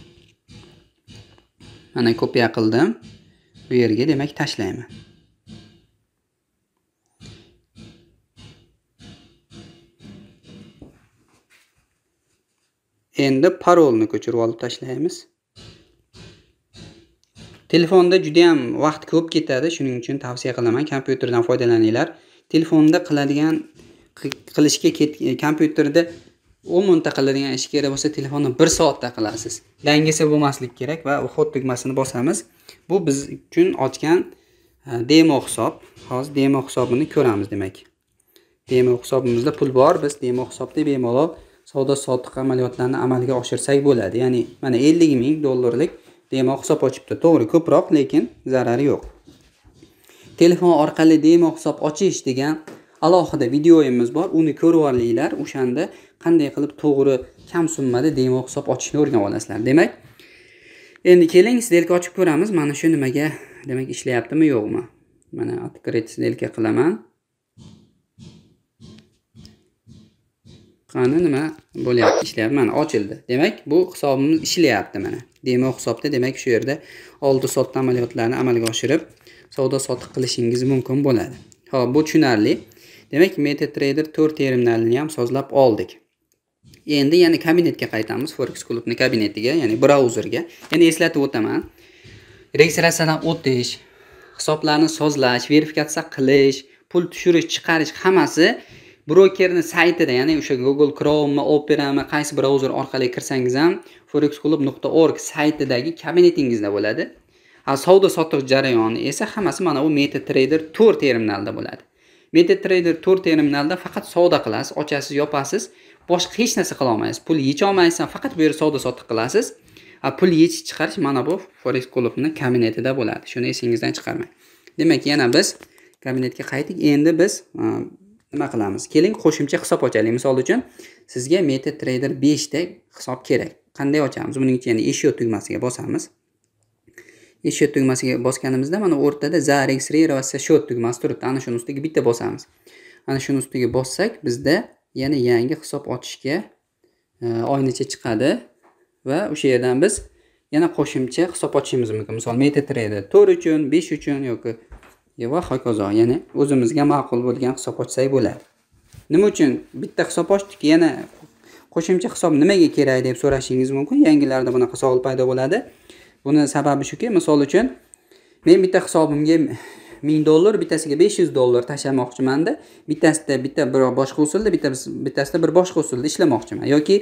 mana kopiya qildim bu yerga demak tashlayman endi parolni ko'chirib olib tashlaymiz telefonda judayam vaqt ko'p ketadi shuning uchun tavsiya qilaman kompyuterdan foydalaninglar telefonda qiladigan qilishga kompyuterda o'n minutda qiladigan ish kerak bo'lsa telefonni bir soatda qilasiz dangasa bo'lmasligi kerak va уход tugmasini bosamiz bu biz uchun ochgan e, demo hisob hozir demo hisobini ko'ramiz demak demo hisobimizda pul bor biz demo hisobda bemalol savdo sotiq amaliyotlarini amalga oshirsak bo'ladi ya'ni mana ellik ming dollarlik demo hisob ochibdi to'g'ri ko'proq lekin zarari yo'q telefon orqali demo-hisob ochish degan alohida videoyimiz bor uni ko'rib olinglar o'shanda qanday qilib to'g'ri kam summada demo hisob ochishni o'rganib olasizlar demak endi keling sdelka ochib ko'ramiz mana shu nimaga demak ishlayaptimi yo'qmi mana открыть sdelka qilaman qani nima bo'lyapti ishlayapti mana ochildi demak bu hisobimiz ishlayapti mana demo hisobda demak shu yerda oldi sotdi amaliyotlarni amalga oshirib savdo sotiq qilishingiz mumkin bo'ladi ho'p bu tushunarli demak metatrader to'rt terminalini ham sozlab oldik endi yana kabinetga qaytamiz forex klubni kabinetiga ya'ni brauzerga yana eslatib o'taman registratsiyadan o'tish hisoblarni sozlash verifikatsiya qilish pul tushirish chiqarish hammasi brokerni saytida ya'ni o'sha google chromemi operami qaysi brauzer orqali kirsangiz ham forex klub nuqta org saytidagi kabinetingizda bo'ladi savdo sotiq jarayoni esa hammasi mana bu metatrader to'rt terminalda bo'ladi metatrader to'rt terminalda faqat savdo qilasiz ochasiz yopasiz boshqa hech narsa qila olmaysiz pul yecha faqat bu yerda savdo sotiq qilasiz pul yechib chiqarish mana bu forex klubni kabinetida bo'ladi shuni esingizdan chiqarmang demak yana biz kabinetga qaytdik endi biz nima qilamiz keling qo'shimcha hisob ochaylik misol uchun sizga metatrader beshta hisob kerak qanday ochamiz buning uchun ya'ni eshiyo tugmasiga bosamiz и счет tugmasiga bosganimizda mana o'rtada za registrироваться счет tugmasi turibdi ana shuni ustiga bitta bosamiz ana shuni ustiga bossak bizda yana yangi hisob ochishga e, oynacha chiqadi va o'sha yerdan biz yana qo'shimcha hisob ochishimiz mumkin misol metatrader to'rt uchun besh uchun yoki e, va hokazo ya'ni o'zimizga ma'qul bo'lgan hisob ochsak bo'ladi nima uchun bitta hisob ochdik yana qo'shimcha hisob nimaga kerak deb so'rashingiz mumkin yangilarda bunaqa savol paydo bo'ladi buni sababi shuki misol uchun men bitta hisobimga ming dollar bittasiga besh yuz dollar tashlamoqchimanda bittasida bitta bir boshqa usulda bitta bittasida bir boshqa usulda ishlamoqchiman yoki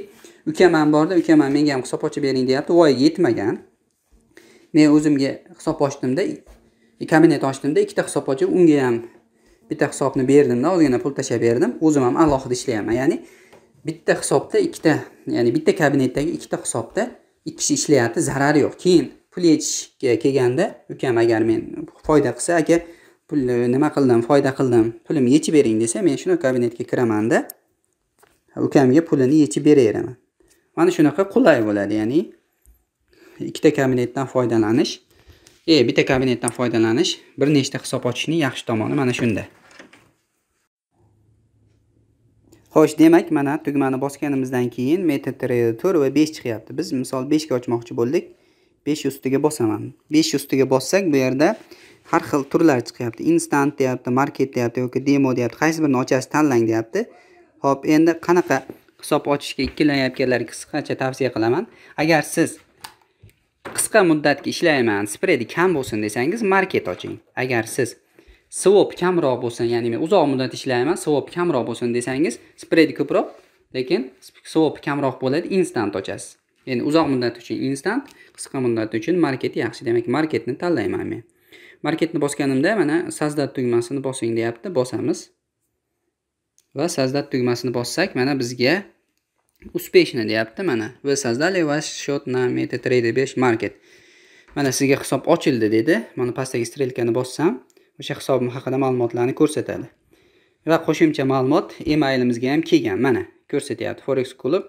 ukam ham borda ukam ham menga ham hisob ochib bering deyapti voyaga yetmagan men o'zimga hisob ochdimda e, kabinet ochdimda ikkita hisob ochib unga ham bitta hisobni berdimda ozgina pul tashlab berdim o'zim ham alohida ishlayapman ya'ni bitta hisobda ikkita ya'ni bitta kabinetdagi ikkita hisobda ikki kishi ishlayapti zarari yo'q keyin pul yechishga kelganda ukam agar men foyda qilsa aka pul e, nima qildim foyda qildim pulimni yechib bering desa men shunaqa kabinetga kiramanda ukamga pulini yechib beraveraman mana shunaqa qulay bo'ladi ya'ni ikkita kabinetdan foydalanish e bitta kabinetdan foydalanish bir nechta hisob ochishning yaxshi tomoni mana shunda xo'sh demak mana tugmani bosganimizdan keyin meta trader va 5 chiqyapti biz misol 5 ga ochmoqchi bo'ldik 5 ustiga bosaman 5 ustiga bossak bu yerda har xil turlar chiqyapti instant deyapti market deyapti yoki demo deyapti qaysi birini ochasiz tanlang deyapti Xo'p, endi qanaqa hisob ochishga ikkilanayotganlarga qisqacha tavsiya qilaman agar siz qisqa muddatga ishlayman spredi kam bo'lsin desangiz market oching agar siz svob kamroq bo'lsin ya'ni men uzoq muddat ishlayman svob kamroq bo'lsin desangiz spread ko'proq lekin swap kamroq bo'ladi instant ochasiz endi uzoq muddat uchun instant qisqa muddat uchun market yaxshi demak marketni tanlayman men marketni bosganimda mana sazdat tugmasini bosing deyapti bosamiz va sazdat tugmasini bossak mana bizga успешно deyapti mana вы создали ваш счет на MetaTrader 5 market mana sizga hisob ochildi dedi mana pastdagi strelkani bossam o'sha hisobim haqida ma'lumotlarni ko'rsatadi va qo'shimcha ma'lumot emailimizga ham kelgan mana ko'rsatyapti forex klub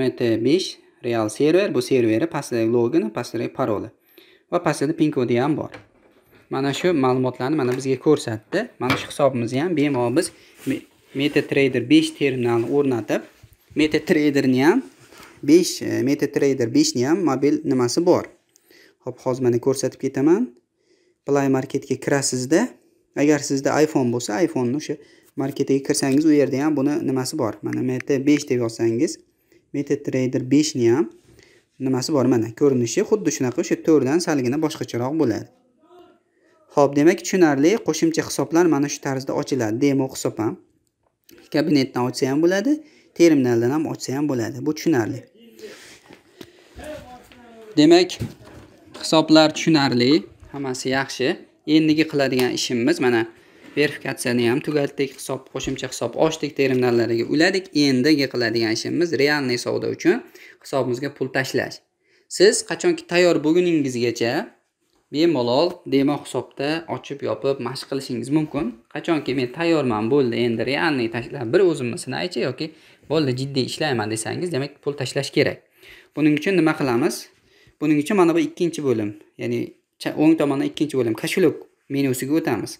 mt 5 real server bu serveri pastidagi logini pastidagi paroli va pastida pin kodi ham bor mana shu ma'lumotlarni mana bizga ko'rsatdi mana shu hisobimizni ham bemalol biz metatrader 5 terminalni o'rnatib metatraderni ham 5 metatrader 5 ni ham mobil nimasi bor hop hozir mana ko'rsatib ketaman play marketga kirasizda agar sizda iphone bo'lsa iphoneni o'sha marketiga kirsangiz u yerda ham buni nimasi bor mana mt besh deb yozsangiz meta trader beshni ham nimasi bor mana ko'rinishi xuddi shunaqa o'sha to'rtdan salgina boshqacharoq bo'ladi ho'p demak tushunarli qo'shimcha hisoblar mana shu tarzda ochiladi demo hisob ham kabinetdan ochsa ham bo'ladi terminaldan ham ochsa ham bo'ladi bu tushunarli demak hisoblar tushunarli hammasi yaxshi endigi qiladigan ishimiz mana verifikatsiyani ham tugatdik hisob qo'shimcha hisob ochdik terminallariga uladik endigi qiladigan ishimiz realniy savdo uchun hisobimizga pul tashlash siz qachonki tayyor bo'lguningizgacha bemalol demo hisobda ochib yopib mashq qilishingiz mumkin qachonki men tayyorman bo'ldi endi realniy tashlab bir o'zimni sinaychi yoki bo'ldi jiddiy ishlayman desangiz demak pul tashlash kerak buning uchun nima qilamiz buning uchun mana bu ikkinchi bo'lim ya'ni o'ng tomondan ikkinchi bo'lim koshelok menyusiga o'tamiz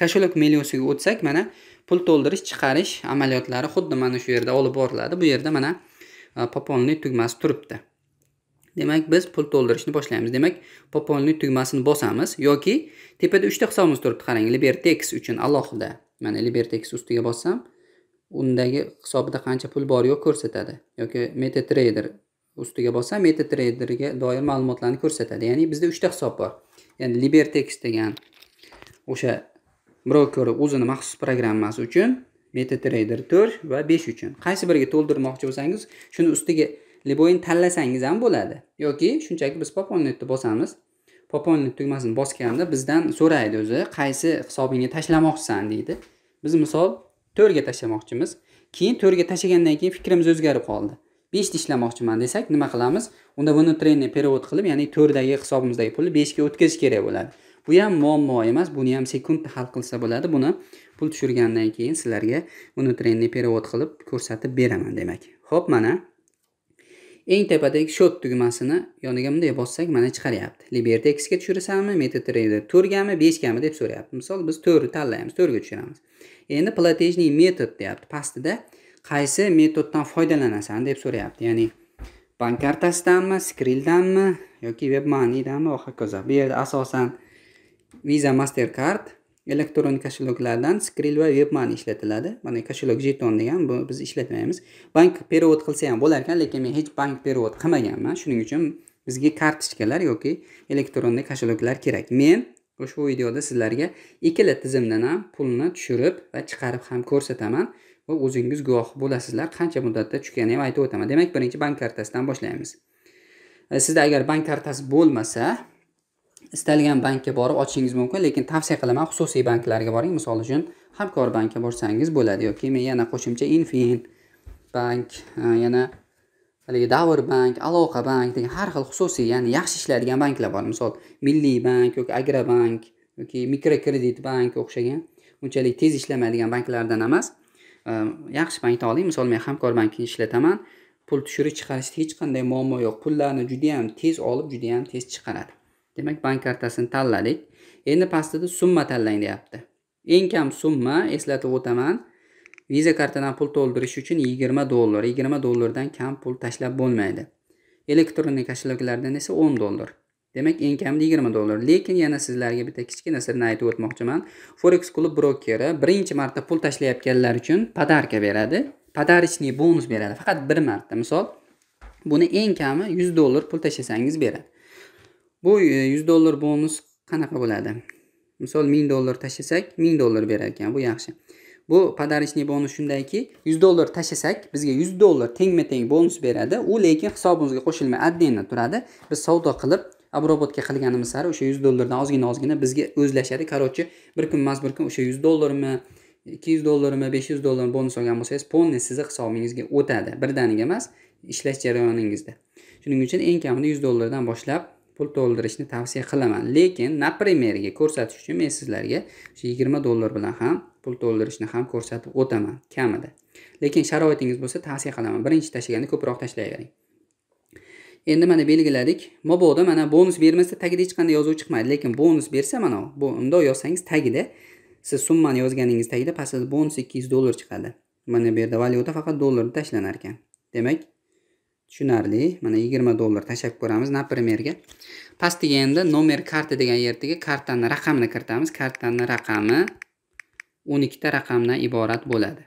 koshelok menyusiga o'tsak mana pul to'ldirish chiqarish amaliyotlari xuddi mana shu yerda olib boriladi bu yerda mana пополнить e, tugmasi turibdi demak biz pul to'ldirishni boshlaymiz demak пополнить tugmasini bosamiz yoki tepada uchta hisobimiz turibdi qarang libertex uchun alohida mana libertex ustiga bossam undagi hisobida qancha pul bor yo'q ko'rsatadi yoki metatrader ustiga bossam meta traderga doir ma'lumotlarni ko'rsatadi ya'ni bizda uchta hisob bor ya'ni libertex degan o'sha broker o'zini maxsus programmasi uchun metatrader to'rt va besh uchun qaysi biriga to'ldirmoqchi bo'lsangiz shuni ustiga liboin tanlasangiz ham bo'ladi yoki shunchaki biz poponetni bosamiz poponnet tugmasini bosganda bizdan so'raydi o'zi qaysi hisobingga tashlamoqchisan deydi biz misol to'rtga tashlamoqchimiz keyin to'rtga tashlagandan keyin fikrimiz o'zgarib qoldi beshni ishlamoqchiman desak nima qilamiz unda buni trenni перевод qilib ya'ni to'rtdagi hisobimizdagi pulni beshga o'tkazish kerak bo'ladi bu ham muammo emas buni ham sekundda hal qilsa bo'ladi buni pul tushirgandan keyin sizlarga buni trenni перевод qilib ko'rsatib beraman demak ho'p mana eng tepadagi shot tugmasini yoniga bunday bossak mana chiqaryapti ga tushirasanmi metatrader ga beshgami deb so'rayapti misol biz ni tanlaymiz ga tushiramiz endi платежный metod deyapti pastida qaysi metoddan foydalanasan deb so'rayapti ya'ni bank kartasidanmi skrildanmi yoki web moneydanmi va hokazo bu yerda asosan visa mastercard elektron kasheloklardan skrill va web money ishlatiladi mana kashelok jeton degan bu biz ishlatmaymiz bank perevod qilsa ham bo'lar ekan lekin men hech bank perevod qilmaganman shuning uchun bizga kartochkalar yoki elektron kasheloklar kerak men ushbu videoda sizlarga ikkala tizimdan ham pulni tushirib va chiqarib ham ko'rsataman va o'zingiz guvoh bo'lasizlar qancha muddatda tushganini ham aytib o'taman demak birinchi bank kartasidan boshlaymiz e, sizda agar bank kartasi bo'lmasa istalgan bankka borib ochishingiz mumkin lekin tavsiya qilaman xususiy banklarga boring misol uchun hamkor bankka borsangiz bo'ladi yoki men yana qo'shimcha infin bank e, yana haligi davr bank aloqa bank degan har xil xususiy ya'ni yaxshi ishlaydigan banklar bor misol milliy bank yoki agrobank yoki mikrokredit bank o'xshagan unchalik tez ishlamaydigan banklardan emas yaxshi bankni oling misol men hamkor bankini ishlataman pul tushirish chiqarishda hech qanday muammo yo'q pullarni judayam tez olib judayam tez chiqaradi demak bank kartasini tanladik endi pastida summa tanlang deyapti eng kam summa eslatib o'taman viza kartadan pul to'ldirish uchun yigirma dollar yigirma dollardan kam pul tashlab bo'lmaydi elektron kashilaklardan esa o'n dollar demak eng kamida yigirma dollar lekin yana sizlarga bitta kichkina sirni aytib o'tmoqchiman forex klub brokeri birinchi marta pul tashlayotganlar uchun podarka beradi podarочный bonus beradi faqat bir marta misol buni eng kami yuz dollar pul tashlasangiz beradi bu e, yuz dollar bonus qanaqa bo'ladi misol ming dollar tashlasak ming dollar berar ekan bu yaxshi bu podarочный bonus shundayki 100 dollar tashlasak bizga 100 dollar tengma teng bonus beradi u lekin hisobimizga qo'shilmay отдельно turadi biz savdo qilib obroботga qilganimiz sari o'sha yuz dollardan ozgina ozgina bizga o'zlashadi короче bir kun emas bir kun o'sha yuz dollarmi ikki yuz dollarmi besh yuz dollarmi bonus olgan bo'lsangiz полный sizni hisobingizga o'tadi birdaniga emas ishlash jarayoningizda shuning uchun eng kamida yuz dollardan boshlab pul to'ldirishni tavsiya qilaman lekin na примерga ko'rsatish uchun men sizlarga o'sha yigirma dollar bilan ham pul to'ldirishni ham ko'rsatib o'taman kamida lekin sharoitingiz bo'lsa tavsiya qilaman birinchi tashlaganda ko'proq tashlayvering endi mana belgiladik mobodo mana bonus bermasa tagida hech qanday yozuv chiqmaydi lekin bonus bersa mana bu bundoq yozsangiz tagida siz summani yozganingiz tagida pastida bonus ikki yuz dollar chiqadi mana bu yerda valyuta faqat dollar tashlanar ekan demak tushunarli mana yigirma dollar tashlab ko'ramiz naprimerga pastiga endi nomer karta degan yerdagi kartani raqamini kiritamiz kartani raqami o'n ikkita raqamdan iborat bo'ladi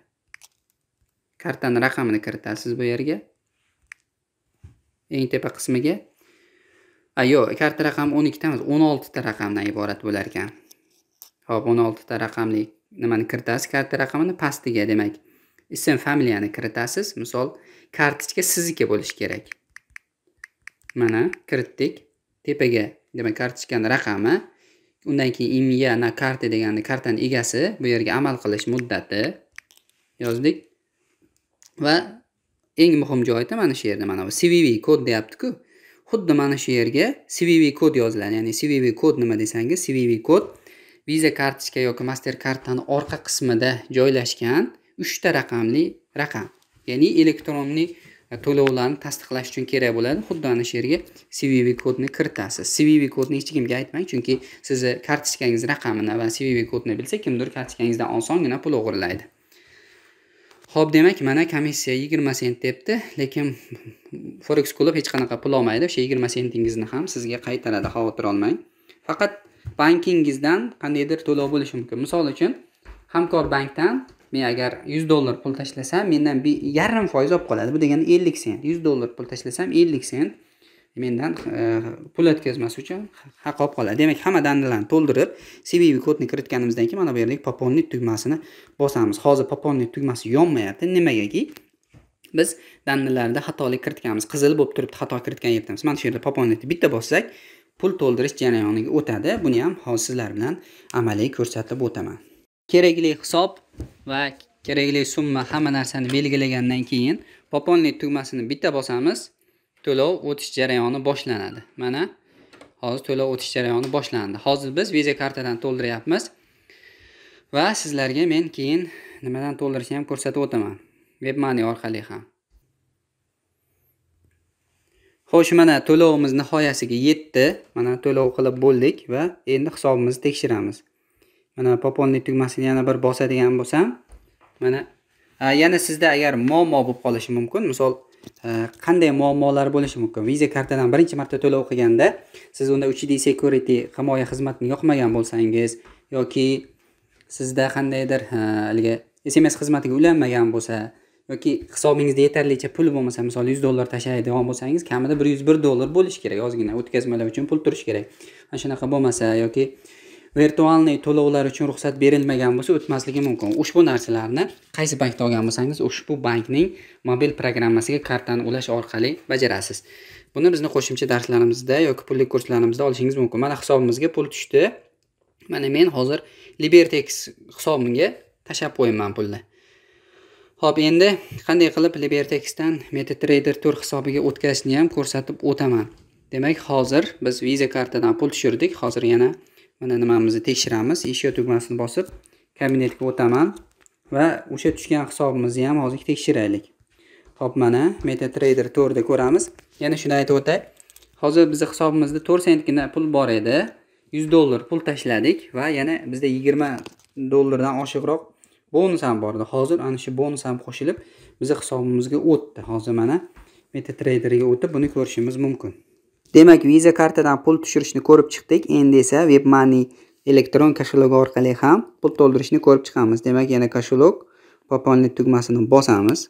kartani raqamini kiritasiz bu yerga eng tepa qismiga yo'q karta raqami o'n ikkita emas o'n oltita raqamdan iborat bo'lar ekan hop o'n oltita raqamli nimani kiritasiz karta raqamini pastiga demak ism familiyani kiritasiz misol kartochka sizniki bo'lishi kerak mana kiritdik tepaga demak kartochkani raqami undan keyin imya na karta degani kartani egasi bu yerga amal qilish muddati yozdik va eng muhim joyda mana shu yerda mana bu cvv kod deyaptiku xuddi mana shu yerga cvv kod yoziladi ya'ni cvv kod nima desangiz cvv kod viza kartochka yoki master kartani orqa qismida joylashgan uchta raqamli raqam ya'ni elektronniy e, to'lovlarni tasdiqlash uchun kerak bo'ladi xuddi ana shu yerga cvv kodni kiritasiz cvv kodni hech kimga aytmang chunki sizni kartochkangiz raqamini va cvv kodni bilsa kimdir kartochkangizdan osongina pul o'g'irlaydi ho'p demak mana komissiya yigirma sent debdi lekin forex klub hech qanaqa pul olmaydi o'sha yigirma sentingizni ham sizga qaytaradi xavotir olmang faqat bankingizdan qandaydir to'lov bo'lishi mumkin misol uchun hamkor bankdan men agar yuz dollar pul tashlasam mendan bir yarim foiz olib qoladi bu degani ellik sent yuz dollar pul tashlasam ellik sent mendan e, pul o'tkazmas uchun haq olib qoladi demak hamma dandalarni to'ldirib cvv kodni kiritganimizdan keyin mana bu yerdagi пополнить tugmasini bosamiz hozir пополнить tugmasi yonmayapti nimagaki biz dandalarda xatolik kiritganmiz qizil bo'lib turibdi xato kiritgan yerimiz mana shu yerda пополнить bitta bossak pul to'ldirish jarayoniga o'tadi buni ham hozir sizlar bilan amaliy ko'rsatib o'taman kerakli hisob va kerakli summa hamma narsani belgilagandan keyin пополнить tugmasini bitta bosamiz to'lov o'tish jarayoni boshlanadi mana hozir to'lov o'tish jarayoni boshlandi hozir biz viza kartadan to'ldiryapmiz va sizlarga men keyin nimadan to'ldirishni ham ko'rsatib o'taman web money orqali ham xo'sh mana to'lovimiz nihoyasiga yetdi mana to'lov qilib bo'ldik va endi hisobimizni tekshiramiz mana пополнить tugmasini yana bir bosadigan bo'lsam mana yana sizda agar muammo bo'lib qolishi mumkin misol Э, qanday muammolar bo'lishi mumkin viza kartadan birinchi marta to'lov qilganda siz unda uch d security himoya xizmatini yoqmagan bo'lsangiz yoki sizda qandaydir haligi sms xizmatiga ulanmagan bo'lsa yoki hisobingizda yetarlicha pul bo'lmasa misol yuz dollar tashlaydigan bo'lsangiz kamida bir yuz bir dollar bo'lishi kerak ozgina o'tkazmalar uchun pul turishi kerak mana shunaqa bo'lmasa yoki virtualniy to'lovlar uchun ruxsat berilmagan bo'lsa o'tmasligi mumkin ushbu narsalarni qaysi bankda olgan bo'lsangiz ushbu bankning mobil programmasiga kartani ulash orqali bajarasiz buni bizni qo'shimcha darslarimizda yoki pullik kurslarimizda olishingiz mumkin mana hisobimizga pul tushdi mana men hozir libertex hisobimga tashlab qo'yibman pulni ho'p endi qanday qilib libertexdan metatrader tur hisobiga o'tkazishni ham ko'rsatib o'taman demak hozir biz viza kartadan pul tushirdik hozir yana mana nimamizni tekshiramiz eshyo tugmasini bosib kabinetga o'taman va o'sha tushgan hisobimizni ham hozir tekshiraylik hop mana metatrader to'rda ko'ramiz yana shuni aytib o'tay hozir bizni hisobimizda to'rt sentgina pul bor edi yuz dollar pul tashladik va yana bizda yigirma dollardan oshiqroq bonus ham bor edi hozir ana shu bonus ham qo'shilib bizni hisobimizga o'tdi hozir mana ga o'tib buni ko'rishimiz mumkin demak Visa kartadan pul tushirishni ko'rib chiqdik endi esa webmoney elektron kashalog orqali ham pul to'ldirishni ko'rib chiqamiz demak yana kashelok poponli tugmasini bosamiz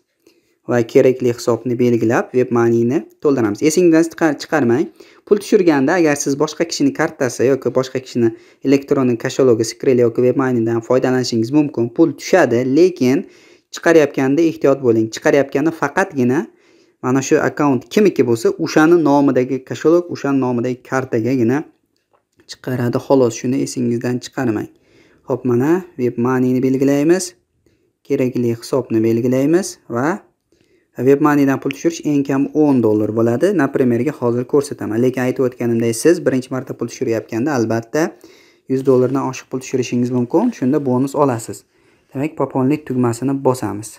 va kerakli hisobni belgilab webmoneyni to'ldiramiz esingizdan chiqarmang pul tushirganda agar siz boshqa kishining kartasi yoki boshqa kishining elektron kashalogi skrill yoki webmoneydan foydalanishingiz mumkin pul tushadi lekin chiqarayotganda ehtiyot bo'ling chiqarayotganda faqatgina mana shu akkaunt kimniki bo'lsa o'shani nomidagi kashalok o'shani nomidagi kartagagina chiqaradi xolos shuni esingizdan chiqarmang ho'p mana web manini belgilaymiz kerakli hisobni belgilaymiz va web manidan pul tushirish eng kam 10 dollar bo'ladi na hozir ko'rsataman lekin aytib o'tganimdek siz birinchi marta pul tushirayotganda albatta 100 dollardan oshiq pul tushirishingiz mumkin shunda bonus olasiz demak poponlik tugmasini bosamiz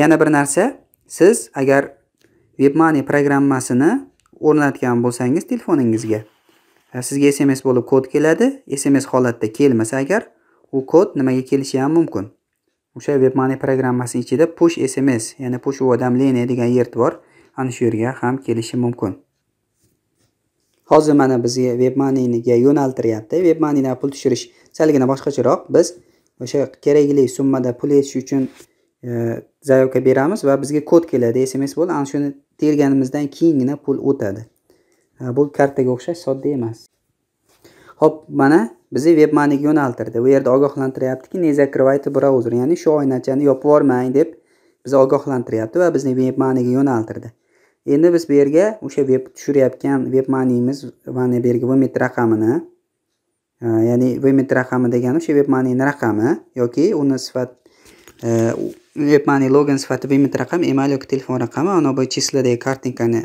yana bir narsa siz agar webmoney programmasini o'rnatgan bo'lsangiz telefoningizga sizga sms bo'lib kod keladi sms holatda kelmasa agar u kod nimaga kelishi ham mumkin o'sha webmoney programmasi ichida push sms ya'ni push уведомление degan yer bor ana shu yerga ham kelishi mumkin hozir mana bizga webmoneyga yo'naltiryapti webmoneydan pul tushirish salgina boshqacharoq biz o'sha kerakli summada pul yetishi uchun zayovka beramiz va bizga kod keladi sms bo'ldi ana shuni terganimizdan keyingina pul o'tadi bu kartaga o'xshash sodda emas ho'p mana bizni web maniga yo'naltirdi bu yerda ogohlantiryaptiki не закрывайте браузер ya'ni shu oynachani yopib yubormang deb bizni ogohlantiryapti va bizni web maniga yo'naltirdi endi biz bu yerga o'sha web tushirayotgan web maniyimiz mana bu yerga vmet raqamini ya'ni vmet raqami degani o'sha web manini raqami yoki uni sifat e, Web Money login sifati payment raqam, email yoki telefon raqami, ana bu chislidagi kartinkani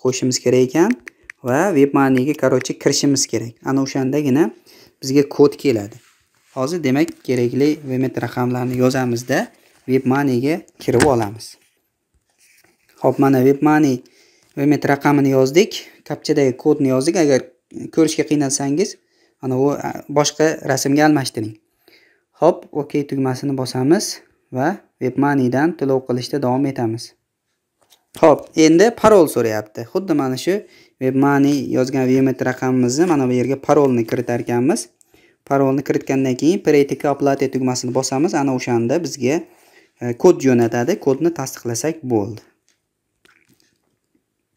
qo'shimiz kerak ekan va Web Moneyga короче kirishimiz kerak. Ana o'shandagina bizga kod keladi. Hozir demak kerakli Webmet raqamlarini yozamizda Web Moneyga kirib olamiz. Xo'p, mana Web Money raqamini yozdik, kapchadagi kodni yozdik. Agar ko'rishga qiynalsangiz, ana u boshqa rasmga almashtiring. Xo'p, OK tugmasini bosamiz. va webmoneydan to'lov qilishda davom etamiz ho'p endi parol so'rayapti xuddi mana shu webmoney yozgan vmet raqamimizni mana bu yerga parolni kiritar ekanmiz parolni kiritgandan keyin preytika оплаты tugmasini bosamiz ana o'shanda bizga e, kod jo'natadi kodni tasdiqlasak bo'ldi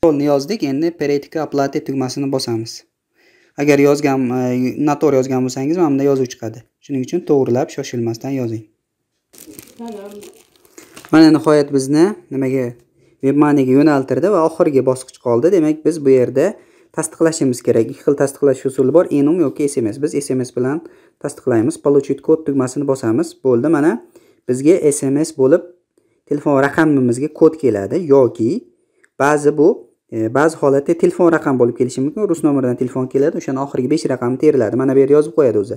parolni yozdik endi preytika оплаты tugmasini bosamiz agar yozgan e, noto'g'ri yozgan bo'lsangiz mana bunda yozuv chiqadi shuning uchun to'g'rilab shoshilmasdan yozing mana nihoyat bizni nimaga webmaniga yo'naltirdi va oxirgi bosqich qoldi demak biz bu yerda tasdiqlashimiz kerak ikki xil tasdiqlash usuli bor enum yoki sms biz sms bilan tasdiqlaymiz получить kod tugmasini bosamiz bo'ldi mana bizga sms bo'lib telefon raqamimizga kod keladi yoki ba'zi bu e, ba'zi holatda telefon raqam bo'lib kelishi mumkin rus nomeridan telefon keladi o'shani oxirgi besh raqami teriladi mana bu yerda yozib qo'yadi o'zi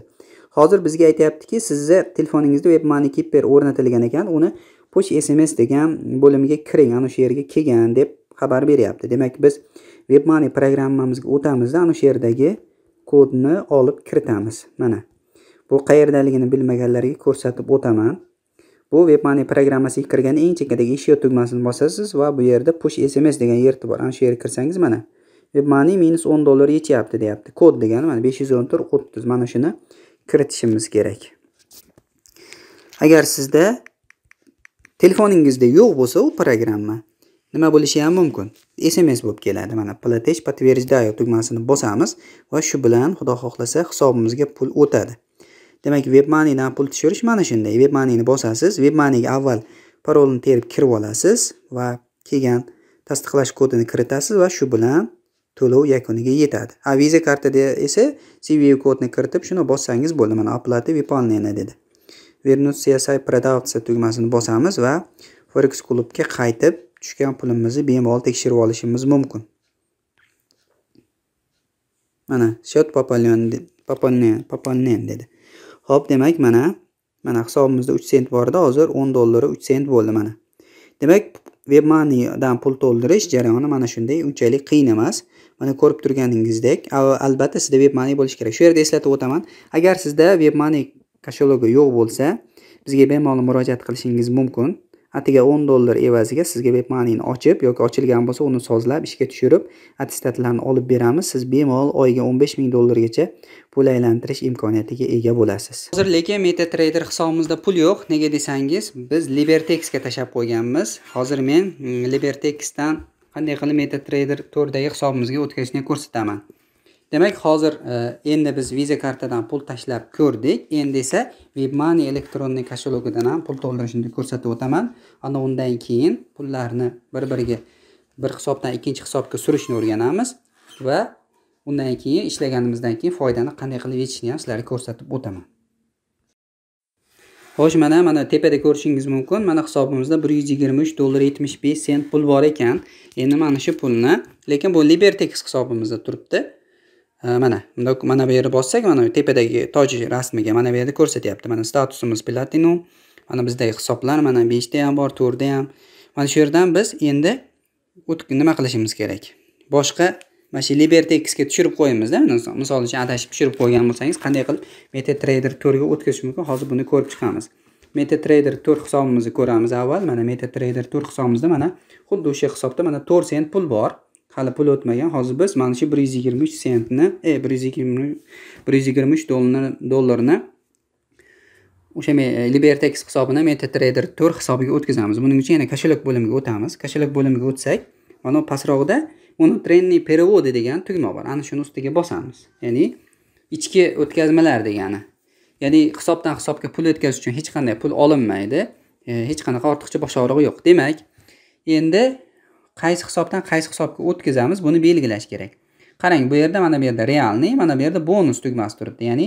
hozir bizga aytyaptiki sizni telefoningizda web money keeper o'rnatilgan ekan uni push sms degan bo'limiga kiring ana shu yerga kelgan deb xabar beryapti demak biz web money programmamizga o'tamizda ana shu yerdagi kodni olib kiritamiz mana bu qayerdaligini bilmaganlarga ko'rsatib o'taman bu web money programmasiga kirganda eng chekkadagi eshik tugmasini bosasiz va bu yerda push sms degan yerdi bor ana shu yerga kirsangiz mana web money minus o'n dollar yetyapti deyapti kod degani mana besh yuz o'n to'rt o'ttiz mana shuni kiritishimiz kerak agar sizda telefoningizda yo'q bo'lsa u programma nima bo'lishi ham mumkin sms bo'lib keladi mana platej подтверждаю tugmasini bosamiz va shu bilan xudo xohlasa hisobimizga pul o'tadi demak moneydan pul tushirish mana shunday moneyni bosasiz moneyga avval parolni terib kirib olasiz va keyin tasdiqlash kodini kiritasiz va shu bilan to'lov yakuniga yetadi a viza kartada esa cv kodni kiritib shuni bossangiz bo'ldi mana оплата выполнена dedi вернуться сай продавца tugmasini bosamiz va forex klubga qaytib tushgan pulimizni bemalol tekshirib olishimiz mumkin mana счет пополнен dedi ho'p demak mana mana hisobimizda uch sent bor edi hozir o'n dollar uch sent bo'ldi mana demak webmoneydan pul to'ldirish jarayoni mana shunday unchalik qiyin emas mana ko'rib turganingizdek albatta sizda money bo'lishi kerak shu yerda eslatib o'taman agar sizda money kashologi yo'q bo'lsa bizga bemalol murojaat qilishingiz mumkin atiga 10 dollar evaziga sizga manini ochib yoki ochilgan bo'lsa uni sozlab ishga tushirib attestatlarni olib beramiz siz bemalol oyiga 15 ming dollargacha pul aylantirish imkoniyatiga ega bo'lasiz hozir lekin metatrader hisobimizda pul yo'q nega desangiz biz libertexga tashlab qo'yganmiz hozir men libertexdan qanday qilib metatrader to'rdagi hisobimizga o'tkazishni ko'rsataman demak hozir e, endi biz viza kartadan pul tashlab ko'rdik endi esa webmoney elektronniy kashalogidan ham pul to'ldirishni ko'rsatib o'taman ana undan keyin pullarni bir biriga bir hisobdan ikkinchi hisobga surishni o'rganamiz va undan keyin ishlaganimizdan keyin foydani qanday qilib yechishni ham sizlarga ko'rsatib o'taman xo'sh mana mana tepada ko'rishingiz mumkin mana hisobimizda bir yuz yigirma uch dollar yetmish besh sent pul bor ekan endi mana shu pulni lekin bu libertex hisobimizda turibdi mana bundoq mana bu yerni bossak mana tepadagi toj rasmiga mana bu yerda ko'rsatyapti mana statusimiz platinum mana bizdagi hisoblar mana beshta ham bor to'rtda ham mana shu yerdan biz endi nima qilishimiz kerak boshqa mana shu libertexga tushirib qo'yamizda misol uchun adashib tushirib qo'ygan bo'lsangiz qanday qilib metatrader ga o'tkazish mumkin hozir buni ko'rib chiqamiz metatrader to'rt hisobimizni ko'ramiz avval mana metatrader to'rt hisobimizda mana xuddi o'sha hisobda mana to'rt sent pul bor hali pul o'tmagan hozir biz mana shu bir yuz yigirma uch sentni e, bir yuz yigirma bir yuz yigirma uch dollarni o'sha e, libertex hisobidan metatrader to'rt hisobiga o'tkazamiz buning uchun yana koshelak bo'limiga o'tamiz koshelak bo'limiga o'tsak mana pastroqda uni trenniy переводы degan tugma bor ana shuni ustiga bosamiz ya'ni ichki o'tkazmalar degani ya'ni hisobdan hisobga pul o'tkazish uchun hech qanday pul olinmaydi e, hech qanaqa ortiqcha boshog'rig'i yo'q demak endi qaysi hisobdan qaysi hisobga o'tkazamiz buni belgilash kerak qarang bu yerda mana bu yerda realniy mana bu yerda bonus tugmasi turibdi ya'ni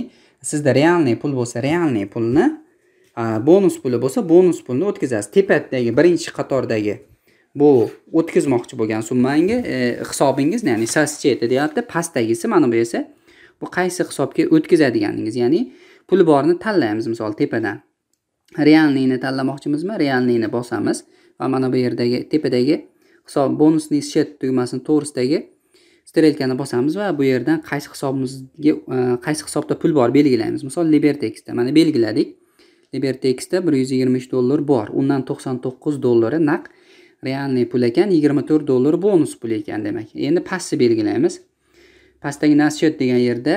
sizda realniy pul bo'lsa realniy pulni bonus puli bo'lsa bonus pulni o'tkazasiz tepadagi birinchi qatordagi bu o'tkazmoqchi bo'lgan summangi e, hisobingiz ya'ni соседи deyapti pastdagisi mana bu esa bu qaysi hisobga o'tkazadiganingiz ya'ni pul borni tanlaymiz misol tepadan realniyni tanlamoqchimizmi realniyni bosamiz va mana bu yerdagi tepadagi hisob bonusni shet tugmasini to'g'risidagi strelkani bosamiz va bu yerdan qaysi hisobimizga e, qaysi hisobda pul bor belgilaymiz misol libertexda mana belgiladik libertexda bir yuz yigirma uch dollar bor undan to'qson to'qqiz dollari naqd realniy pul ekan yigirma to'rt dollar bonus pul ekan demak endi pastni belgilaymiz pastdagi nasshyet degan yerda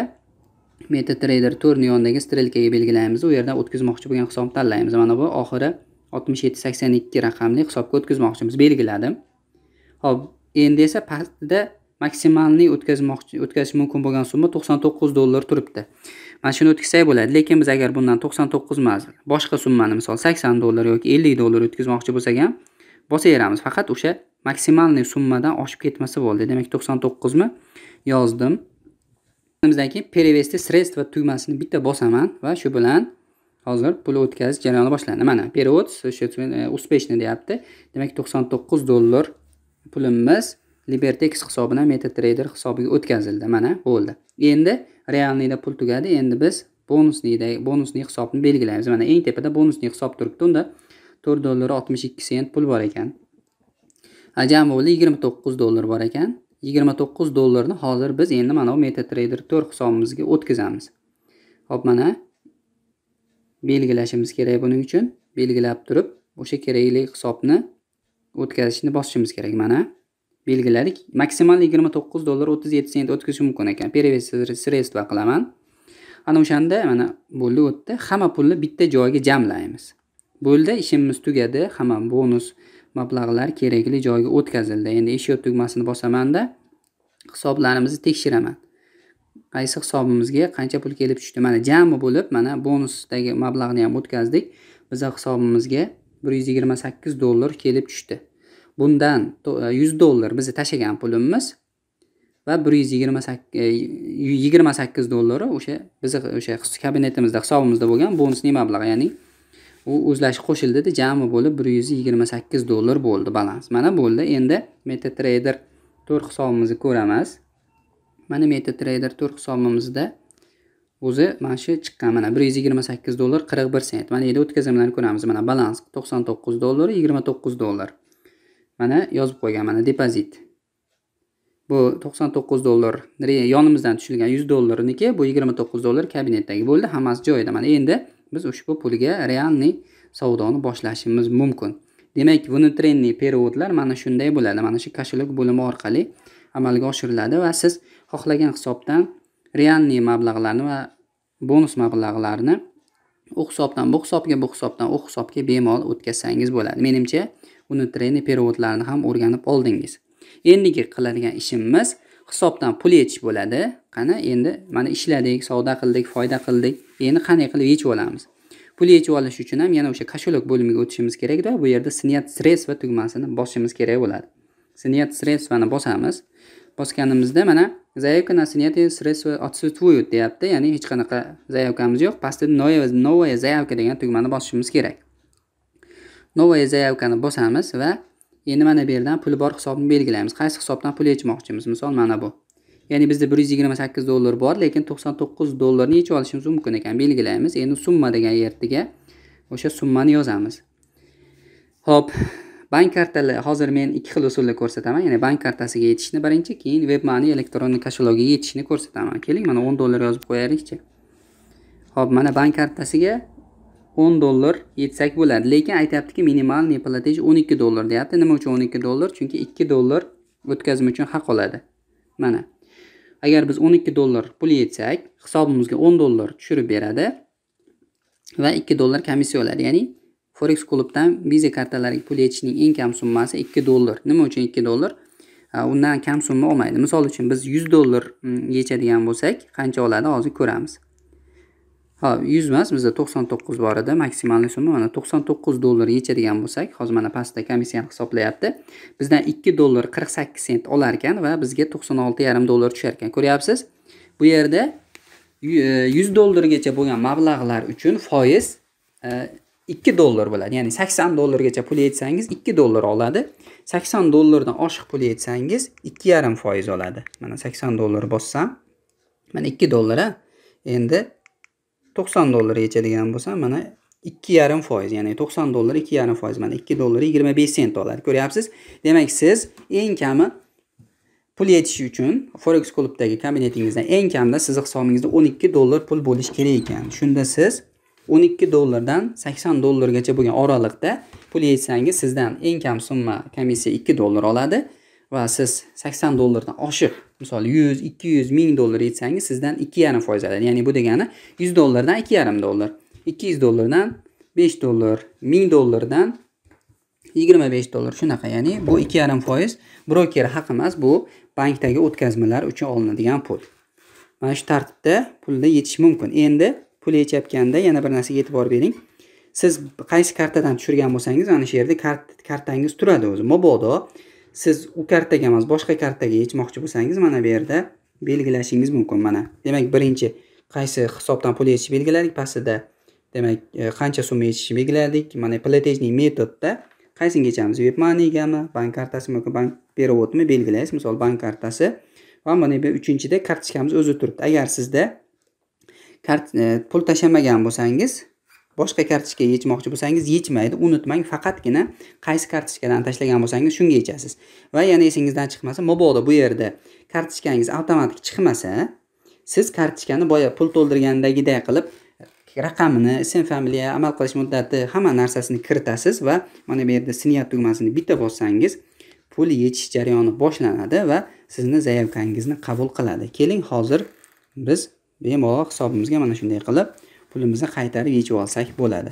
metatrader to'rtni yonidagi strelkaga belgilaymiz u yerdan o'tkazmoqchi bo'lgan hisobni tanlaymiz mana bu oxiri oltmish yetti sakson ikki raqamli hisobga o'tkazmoqchimiz belgiladim ho'p endi esa pastda maksimalniy o'tkazmoqchi o'tkazish mumkin bo'lgan summa to'qson to'qqiz dollar turibdi mana shuni o'tkazsak bo'ladi lekin biz agar bundan to'qson to'qqiz emas boshqa summani misol sakson dollar yoki ellik dollar o'tkazmoqchi bo'lsak ham bosaveramiz faqat o'sha maksimalniy summadan oshib ketmasa bo'ldi demak to'qson to'qqizmi yozdim bizdan keyin перевести средства tugmasini bitta bosaman va shu bilan hozir pul o'tkazish jarayoni boshlandi mana перевод e, успешный deyapti demak to'qson to'qqiz dollar pulimiz Libertex hisobidan MetaTrader hisobiga o'tkazildi. Mana bo'ldi. Endi realniyda pul tugadi. Endi biz bonusniyda bonusni hisobni belgilaymiz. Mana eng tepada bonusni hisob turibdi. Unda 4 dollar 62 sent pul bor ekan. jami bo'ldi 29 dollar bor ekan. 29 dollarni hozir biz endi mana bu MetaTrader 4 hisobimizga o'tkazamiz. Hop mana belgilashimiz kerak buning uchun belgilab turib o'sha kerakli hisobni o'tkazishni bosishimiz kerak mana belgiladik maksimal yigirma to'qqiz dollar o'ttiz yetti sent o'tkazish mumkin ekan перевес средства qilaman ana o'shanda mana bo'ldi o'tdi hamma pulni bitta joyga jamlaymiz bo'ldi ishimiz tugadi hamma bonus mablag'lar kerakli joyga o'tkazildi endi eshiot tugmasini bosamanda hisoblarimizni tekshiraman qaysi hisobimizga qancha pul kelib tushdi mana jami bo'lib mana bonusdagi mablag'ni ham o'tkazdik biza hisobimizga bir yuz yigirma sakkiz dollar kelib tushdi bundan e, yuz dollar bizni tashlagan pulimiz va bir yuz yigirma sakkiz e, yigirma sakkiz dollari o'sha bizni o'sha kabinetimizda hisobimizda bo'lgan bonusli mablag' ya'ni u o'zlashib qo'shildida jami bo'lib bir yuz yigirma sakkiz dollar bo'ldi balans mana bo'ldi endi metatrader to'rt hisobimizni ko'ramiz mana metatrader to'rt hisobimizda o'zi mana shu chiqqan mana bir yuz yigirma sakkiz dollar qirq bir sent mana endi o'tkazmalarni ko'ramiz mana balans to'qson to'qqiz dollar yigirma to'qqiz dollar mana yozib qo'ygan mana depozit bu to'qson to'qqiz dollar yonimizdan tushilgan yuz dollarniki bu yigirma to'qqiz dollar kabinetdagi bo'ldi hammasi joyida mana endi biz ushbu pulga realniy savdoni boshlashimiz mumkin demak внутренний переводlar mana shunday bo'ladi mana shu koshelok bo'limi orqali amalga oshiriladi va siz xohlagan hisobdan realniy mablag'larni va bonus mablag'larni u hisobdan bu hisobga bu hisobdan u hisobga bemalol o'tkazsangiz bo'ladi menimcha unutreni perevodlarni ham o'rganib oldingiz endigi qiladigan ishimiz hisobdan pul yechish bo'ladi qani endi mana ishladik savdo qildik foyda qildik endi qanday qilib yechib olamiz pul yechib olish uchun ham yana o'sha koshelok bo'limiga o'tishimiz kerak va bu yerda sniyat sredstva tugmasini bosishimiz kerak bo'ladi sniyat sredstvani bosamiz bosganimizda mana заявка на снятие средств отсутствует deyapti ya'ni hech qanaqa zaявkamiz yo'q pastda новая заявка degan tugmani bosishimiz kerak новая zayavkani bosamiz va endi mana bu yerdan puli bor hisobni belgilaymiz qaysi hisobdan pul yechmoqchimiz misol mana bu ya'ni bizda bir yuz yigirma sakkiz dollar bor lekin to'qson to'qqiz dollarni yechib olishimiz mumkin ekan belgilaymiz endi summa degan yerdiga o'sha summani yozamiz ho'p bank kartali hozir men ikki xil usulda ko'rsataman ya'ni bank kartasiga yetishni birinchi keyin web money elektron kashalogiga yetishni ko'rsataman keling mana o'n dollar yozib qo'yaylikchi ho'p mana bank kartasiga o'n dollar yetsak bo'ladi lekin aytyaptiki minimalniy platej o'n ikki dollar deyapti nima uchun o'n ikki dollar chunki ikki dollar o'tkazma uchun haq oladi mana agar biz o'n ikki dollar pul yetsak hisobimizga o'n dollar tushirib beradi va ikki dollar komissiya oladi ya'ni forex klubdan viza kartalariga pul yetishning eng kam summasi ikki dollar nima uchun ikki dollar undan kam summa olmaydi misol uchun biz yuz dollar mm, yechadigan bo'lsak qancha oladi hozir ko'ramiz ha yuz emas bizda to'qson to'qqiz bor edi maksimal summa mana to'qson to'qqiz dollar yechadigan bo'lsak hozir mana pastda komissiyani hisoblayapti bizdan ikki dollar qirq sakkiz sent olar ekan va bizga to'qson olti yarim dollar tushar ekan ko'ryapsiz bu yerda e, yuz dollargacha bo'lgan mablag'lar uchun foiz e, ikki dollar bo'ladi ya'ni sakson dollargacha pul yetsangiz ikki dollar oladi sakson dollardan oshiq pul yetsangiz ikki yarim foiz oladi mana sakson dollar bossam mana ikki dollar a endi to'qson dollar yechadigan bo'lsam mana ikki yarim foiz ya'ni to'qson dollar ikki yarim foiz mana ikki dollar yigirma besh sent oladi ko'ryapsiz demak siz eng kami pul yetishi uchun forex klubdagi kabinetingizdan eng kamda sizni hisobingizda o'n ikki dollar pul bo'lishi kerak ekan shunda siz o'n ikki dollardan sakson dollargacha bo'lgan oraliqda pul yechsangiz sizdan eng kam summa komissiya ikki dollar oladi va siz sakson dollardan oshiq misol yuz ikki yuz ming dollar yechsangiz sizdan ikki yarim foiz oladi ya'ni bu degani yuz dollardan ikki yarim dollar ikki yuz dollardan besh dollar ming dollardan yigirma besh dollar shunaqa ya'ni bu ikki yarim foiz broker haqi emas bu bankdagi o'tkazmalar uchun olinadigan pul mana shu tartibda pulni yetish mumkin endi pul yechayotganda yana bir narsaga e'tibor bering siz qaysi kartadan tushirgan bo'lsangiz mana shu yerda kart kartangiz turadi o'zi mabodo siz u kartaga emas boshqa kartaga yechmoqchi bo'lsangiz mana bu yerda belgilashingiz mumkin mana demak birinchi qaysi hisobdan pul yechishni belgiladik pastida demak e, qancha summa yechishni belgiladik mana platejniy metodda qaysini yechamiz web money'gami bank kartasimi yoki bank perevodmi belgilaysiz misol bank kartasi va mana bu uchinchida kartochkamiz o'zi turibdi agar sizda E, pul tashlamagan bo'lsangiz boshqa kartochkaga yechmoqchi bo'lsangiz yechmaydi unutmang faqatgina qaysi kartochkadan tashlagan bo'lsangiz shunga yechasiz va yana esingizdan chiqmasa mabodo bu yerda kartochkangiz avtomatik chiqmasa siz kartochkani boya pul to'ldirgandagiday qilib raqamini ism familiya amal qilish muddati hamma narsasini kiritasiz va mana bu yerda sniyat tugmasini bitta bossangiz pul yechish jarayoni boshlanadi va sizni zayavkangizni qabul qiladi keling hozir biz bemalol hisobimizga mana shunday qilib pulimizni qaytarib yechib olsak bo'ladi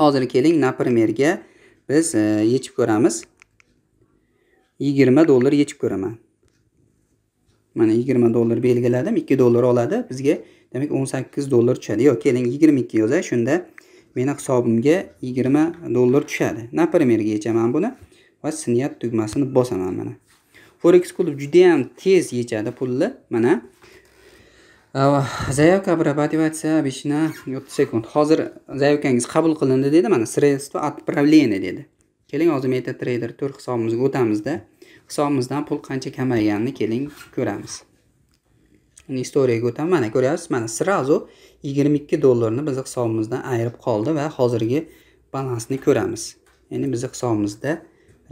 hozir keling na biz e, yechib ko'ramiz yigirma dollar yechib ko'raman mana yigirma dollar belgiladim ikki dollar oladi bizga demak o'n sakkiz dollar tushadi yo'q keling yigirma ikki yozay shunda meni hisobimga yigirma dollar tushadi na yechaman buni va sinyat tugmasini bosaman mana forex klub judayam tez yechadi pulni mana заявka обрабатывается обычно 30 sekund hozir zaявkangiz qabul qilindi dedi mana средства отправления dedi keling hozir meta trader to'rt hisobimizga o'tamizda hisobimizdan pul qancha kamayganini keling ko'ramiz uni istoriyaga o'taman mana ko'ryapsiz mana сразу yigirma ikki dollarni bizni hisobimizdan ayirib qoldi va hozirgi balansni ko'ramiz ya'ni bizni hisobimizda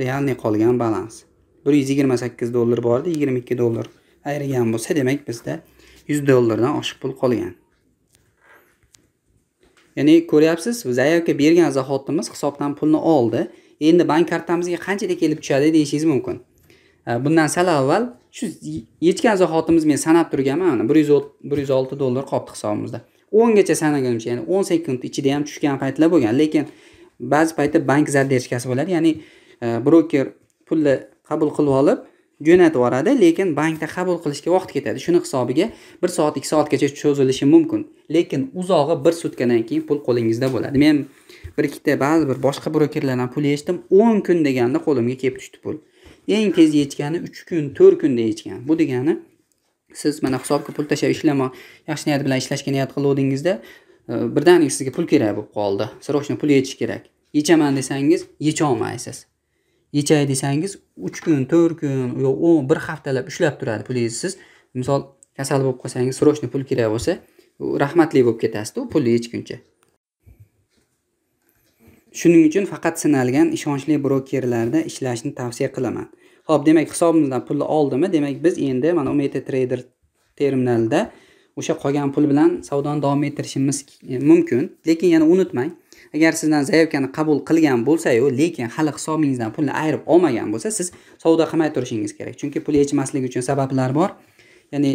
realniy qolgan balans bir yuz yigirma sakkiz dollar bor edi yigirma ikki dollar ayirgan bo'lsa demak bizda yuz dollardan oshiq pul qolgan ya'ni ko'ryapsiz zaявка bergan zahotimiz hisobdan pulni oldi endi bank kartamizga qanchada kelib tushadi deyishingiz mumkin bundan sal avval shu yechgan zahotimiz men sanab turganman mana bir yuz bir yuz olti dollar qolibdi hisobimizda o'ngacha sanagunimcha ya'ni o'n sekund ichida ham tushgan paytlar bo'lgan lekin ba'zi paytda bank задержкасi bo'ladi ya'ni e, broker pulni qabul qilib olib jo'natib yuboradi lekin bankda qabul qilishga vaqt ketadi shuni hisobiga bir soat ikki soatgacha cho'zilishi mumkin lekin uzog'i bir sutkadan keyin pul qo'lingizda bo'ladi men bir ikkita ba'zi bir boshqa brokerlardan pul yechdim o'n kun deganda qo'limga kelib tushdi pul eng tez yechgani uch kun to'rt kunda yechgan bu degani siz mana hisobga pul tashlab ishlama yaxshi niyat bilan ishlashga niyat qilgandingizda e, birdaniga sizga pul kerak bo'lib qoldi срочно pul yechish kerak yechaman desangiz yecholmaysiz yechay desangiz uch kun to'rt kun yo o'n bir haftalab ushlab turadi pulingizni siz misol kasal bo'lib qolsangiz срочно pul kerak bo'lsa rahmatli bo'lib ketasizda u pulni yechguncha shuning uchun faqat sinalgan ishonchli brokerlarda ishlashni tavsiya qilaman ho'p demak hisobimizdan pulni oldimi demak biz endi mana umt trader terminalida o'sha qolgan pul bilan savdoni davom ettirishimiz mumkin lekin yana unutmang agar sizdan zayevkani qabul qilgan bo'lsayu lekin hali hisobingizdan pulni ayirib olmagan bo'lsa siz savdo qilmay turishingiz kerak chunki pul yechmaslik uchun sabablar bor ya'ni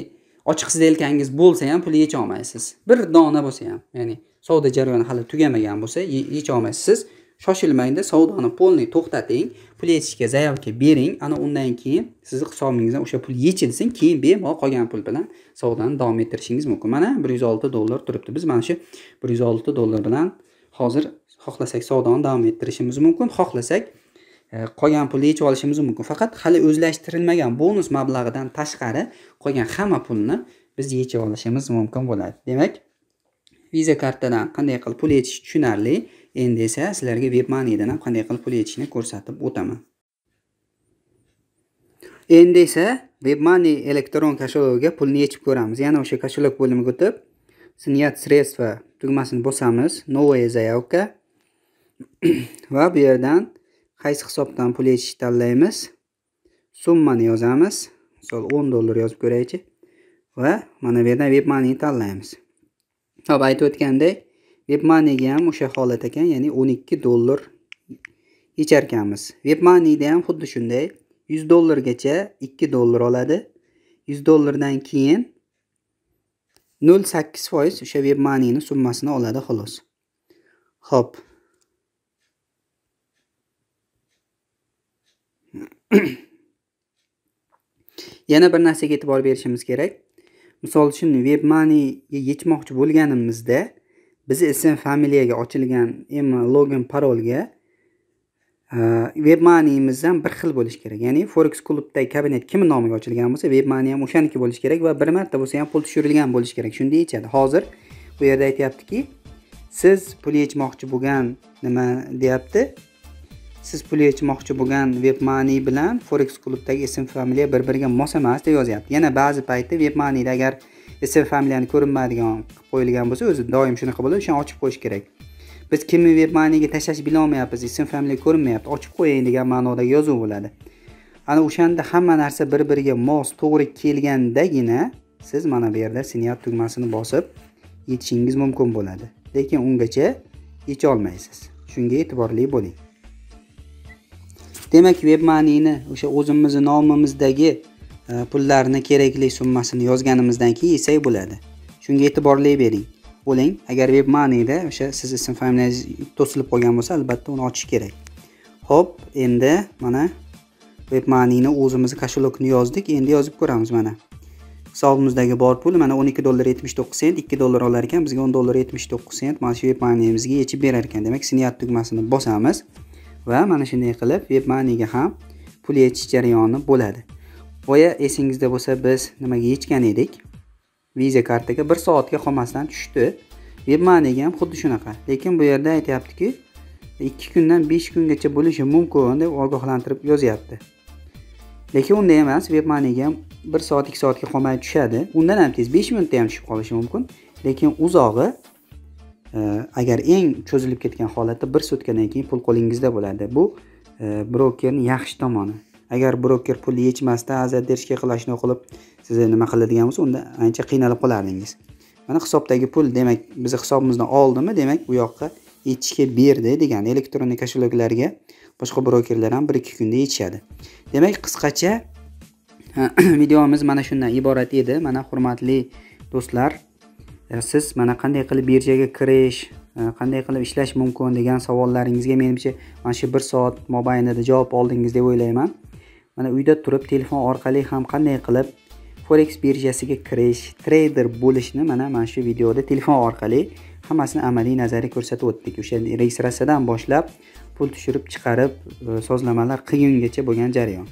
ochiq sdelkangiz bo'lsa ham pul yecha olmaysiz bir dona bo'lsa ham ya'ni savdo jarayoni hali tugamagan bo'lsa yecha olmaysiz siz shoshilmangda savdoni полный to'xtating pul yechishga заявка bering ana undan keyin sizni hisobingizdan o'sha pul yechilsin keyin bemalol qolgan pul bilan savdoni davom ettirishingiz mumkin mana bir yuz olti dollar turibdi biz mana shu bir yuz olti dollar bilan hozir xohlasak savdoni davom ettirishimiz mumkin xohlasak e, qolgan pulni yechib olishimiz mumkin faqat hali o'zlashtirilmagan bonus mablag'idan tashqari qolgan hamma pulni biz yechib olishimiz mumkin bo'ladi demak viza kartadan qanday qilib pul yechish tushunarli endi esa sizlarga moneydan ham qanday qilib pul yechishni ko'rsatib o'taman endi esa webmoney elektron kashalogiga pulni yechib ko'ramiz yana o'sha kashalok bo'limiga o'tib снять sredstva tugmasini bosamiz новая заявка va bu yerdan qaysi hisobdan pul yechishni tanlaymiz summani yozamiz misol o'n dollar yozib ko'raychi va mana bu yerdan web moneyni tanlaymiz hop aytib o'tgandek web moneyga ham o'sha holat ekan ya'ni o'n ikki dollar yecharkanmiz web moneyda ham xuddi shunday yuz dollargacha ikki dollar oladi yuz dollardan keyin nol sakkiz foiz o'sha web summasini oladi xolos ho'p yana bir narsaga e'tibor berishimiz kerak misol uchun web maniga yechmoqchi bo'lganimizda biz ism familiyaga ochilgan login parolga web maniyimiz ham bir xil bo'lishi kerak ya'ni forex klubdagi kabinet kimni nomiga ochilgan bo'lsa webmani mani ham o'shaniki bo'lishi kerak va bir marta bo'lsa ham pul tushirilgan bo'lishi kerak shunday yechadi hozir bu yerda aytyaptiki siz pul yechmoqchi bo'lgan nima deyapti siz pul yechmoqchi bo'lgan webmani mani bilan forex klubdagi ism familiya bir biriga mos emas deb yozyapti yana ba'zi paytda web manida agar ism familiyani ko'rinmaydigan qilib qo'yilgan bo'lsa o'zi doim shunaqa bo'ladi o'shani ochib qo'yish kerak biz kimni veb mayniga tashlash bilolmayapmiz ism familiya ko'rinmayapti ochib qo'ying degan ma'nodagi yozuv bo'ladi ana o'shanda hamma narsa bir biriga mos to'g'ri kelgandagina siz mana bu yerda sinyat tugmasini bosib yetishingiz mumkin bo'ladi lekin ungacha yecholmaysiz shunga e'tiborli bo'ling demak veb maniyni o'sha o'zimizni nomimizdagi e, pullarni kerakli summasini yozganimizdan keyin yesak bo'ladi shunga e'tiborli bering bo'ling agar webmoneyda o'sha siz ism familiyangiz to'silib qolgan bo'lsa albatta uni ochish kerak ho'p endi mana webmoneyni o'zimizni kashelokni yozdik endi yozib ko'ramiz mana hisobimizdagi bor pul mana 12 dollar 79 sent 2 dollar olar ekan bizga 10 dollar 79 sent mana shu webmoneyimizga yechib berar ekan demak sniyat tugmasini bosamiz va mana shunday qilib webmoneyga ham pul yechish jarayoni bo'ladi boya esingizda bo'lsa biz nimaga yechgan edik viza kartaga bir soatga qolmasdan tushdi webmoneyga ham xuddi shunaqa lekin bu yerda aytyaptiki ikki kundan besh kungacha bo'lishi mumkin deb ogohlantirib yozyapti lekin unday emas webmoneyga ham bir soat ikki soatga qolmay tushadi undan ham tez besh minutda ham tushib qolishi mumkin lekin uzog'i e, agar eng cho'zilib ketgan holatda bir sutkadan keyin pul qo'lingizda bo'ladi bu e, brokerni yaxshi tomoni agar broker pul yechmasdan azadishga qilashni qilib sizni nima qiladigan bo'lsa unda ancha qiynalib qolardingiz mana hisobdagi pul demak bizni hisobimizdan oldimi demak bu yoqqa yetishga berdi degan elektron kasheloklarga boshqa brokerlar ham bir ikki kunda yetishadi demak qisqacha videomiz mana shundan iborat edi mana hurmatli do'stlar e, siz mana qanday qilib birjaga kirish e, qanday qilib ishlash mumkin degan savollaringizga menimcha mana shu bir soat mobaynida javob oldingiz deb o'ylayman mana uyda turib telefon orqali ham qanday qilib forex birjasiga kirish treyder bo'lishni mana mana shu videoda telefon orqali hammasini amaliy nazariy ko'rsatib o'tdik o'sha registratsiyadan boshlab pul tushirib chiqarib e, sozlamalar qilgungacha bo'lgan jarayon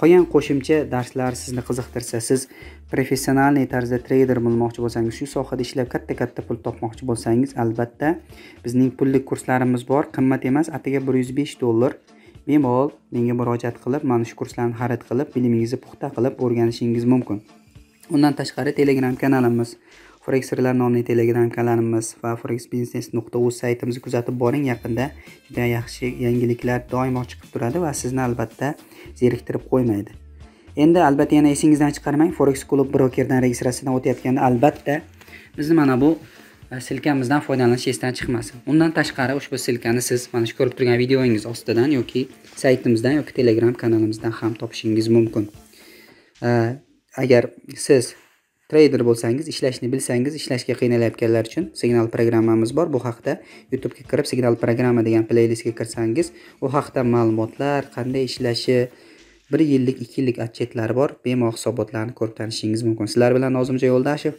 qolgan qo'shimcha darslar sizni qiziqtirsa siz professionalniy tarzda treyder bo'lmoqchi bo'lsangiz shu sohada ishlab katta katta pul topmoqchi bo'lsangiz albatta bizning pullik kurslarimiz bor qimmat emas atigi bir yuz besh dollar bemalol menga murojaat qilib mana shu kurslarni xarid qilib bilimingizni puxta qilib o'rganishingiz mumkin undan tashqari telegram kanalimiz forex sirlar nomli telegram kanalimiz va forex biznes nuqta uz saytimizni kuzatib boring yaqinda juda yaxshi yangiliklar doimo chiqib turadi va sizni albatta zeriktirib qo'ymaydi endi albatta yana esingizdan chiqarmang forex klub brokerdan registratsiyadan o'tayotganda albatta bizni mana bu silkamizdan foydalanish esdan chiqmasin undan tashqari ushbu silkani siz mana shu ko'rib turgan videoingiz ostidan yoki saytimizdan yoki telegram kanalimizdan ham topishingiz mumkin agar siz treyder bo'lsangiz ishlashni bilsangiz ishlashga qiynalayotganlar uchun signal programmamiz bor bu haqida youtubega kirib signal programma degan playlistga kirsangiz u haqida ma'lumotlar qanday ishlashi bir yillik ikki yillik отчетлari bor bemalol hisobotlarni ko'rib tanishishingiz mumkin sizlar bilan nozimjon yo'ldashev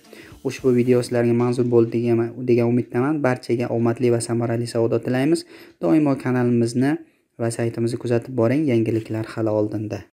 ushbu video sizlarga manzur bo'ldi degan degan umiddaman barchaga omadli va samarali savdo tilaymiz doimo kanalimizni va saytimizni kuzatib boring yangiliklar hali oldinda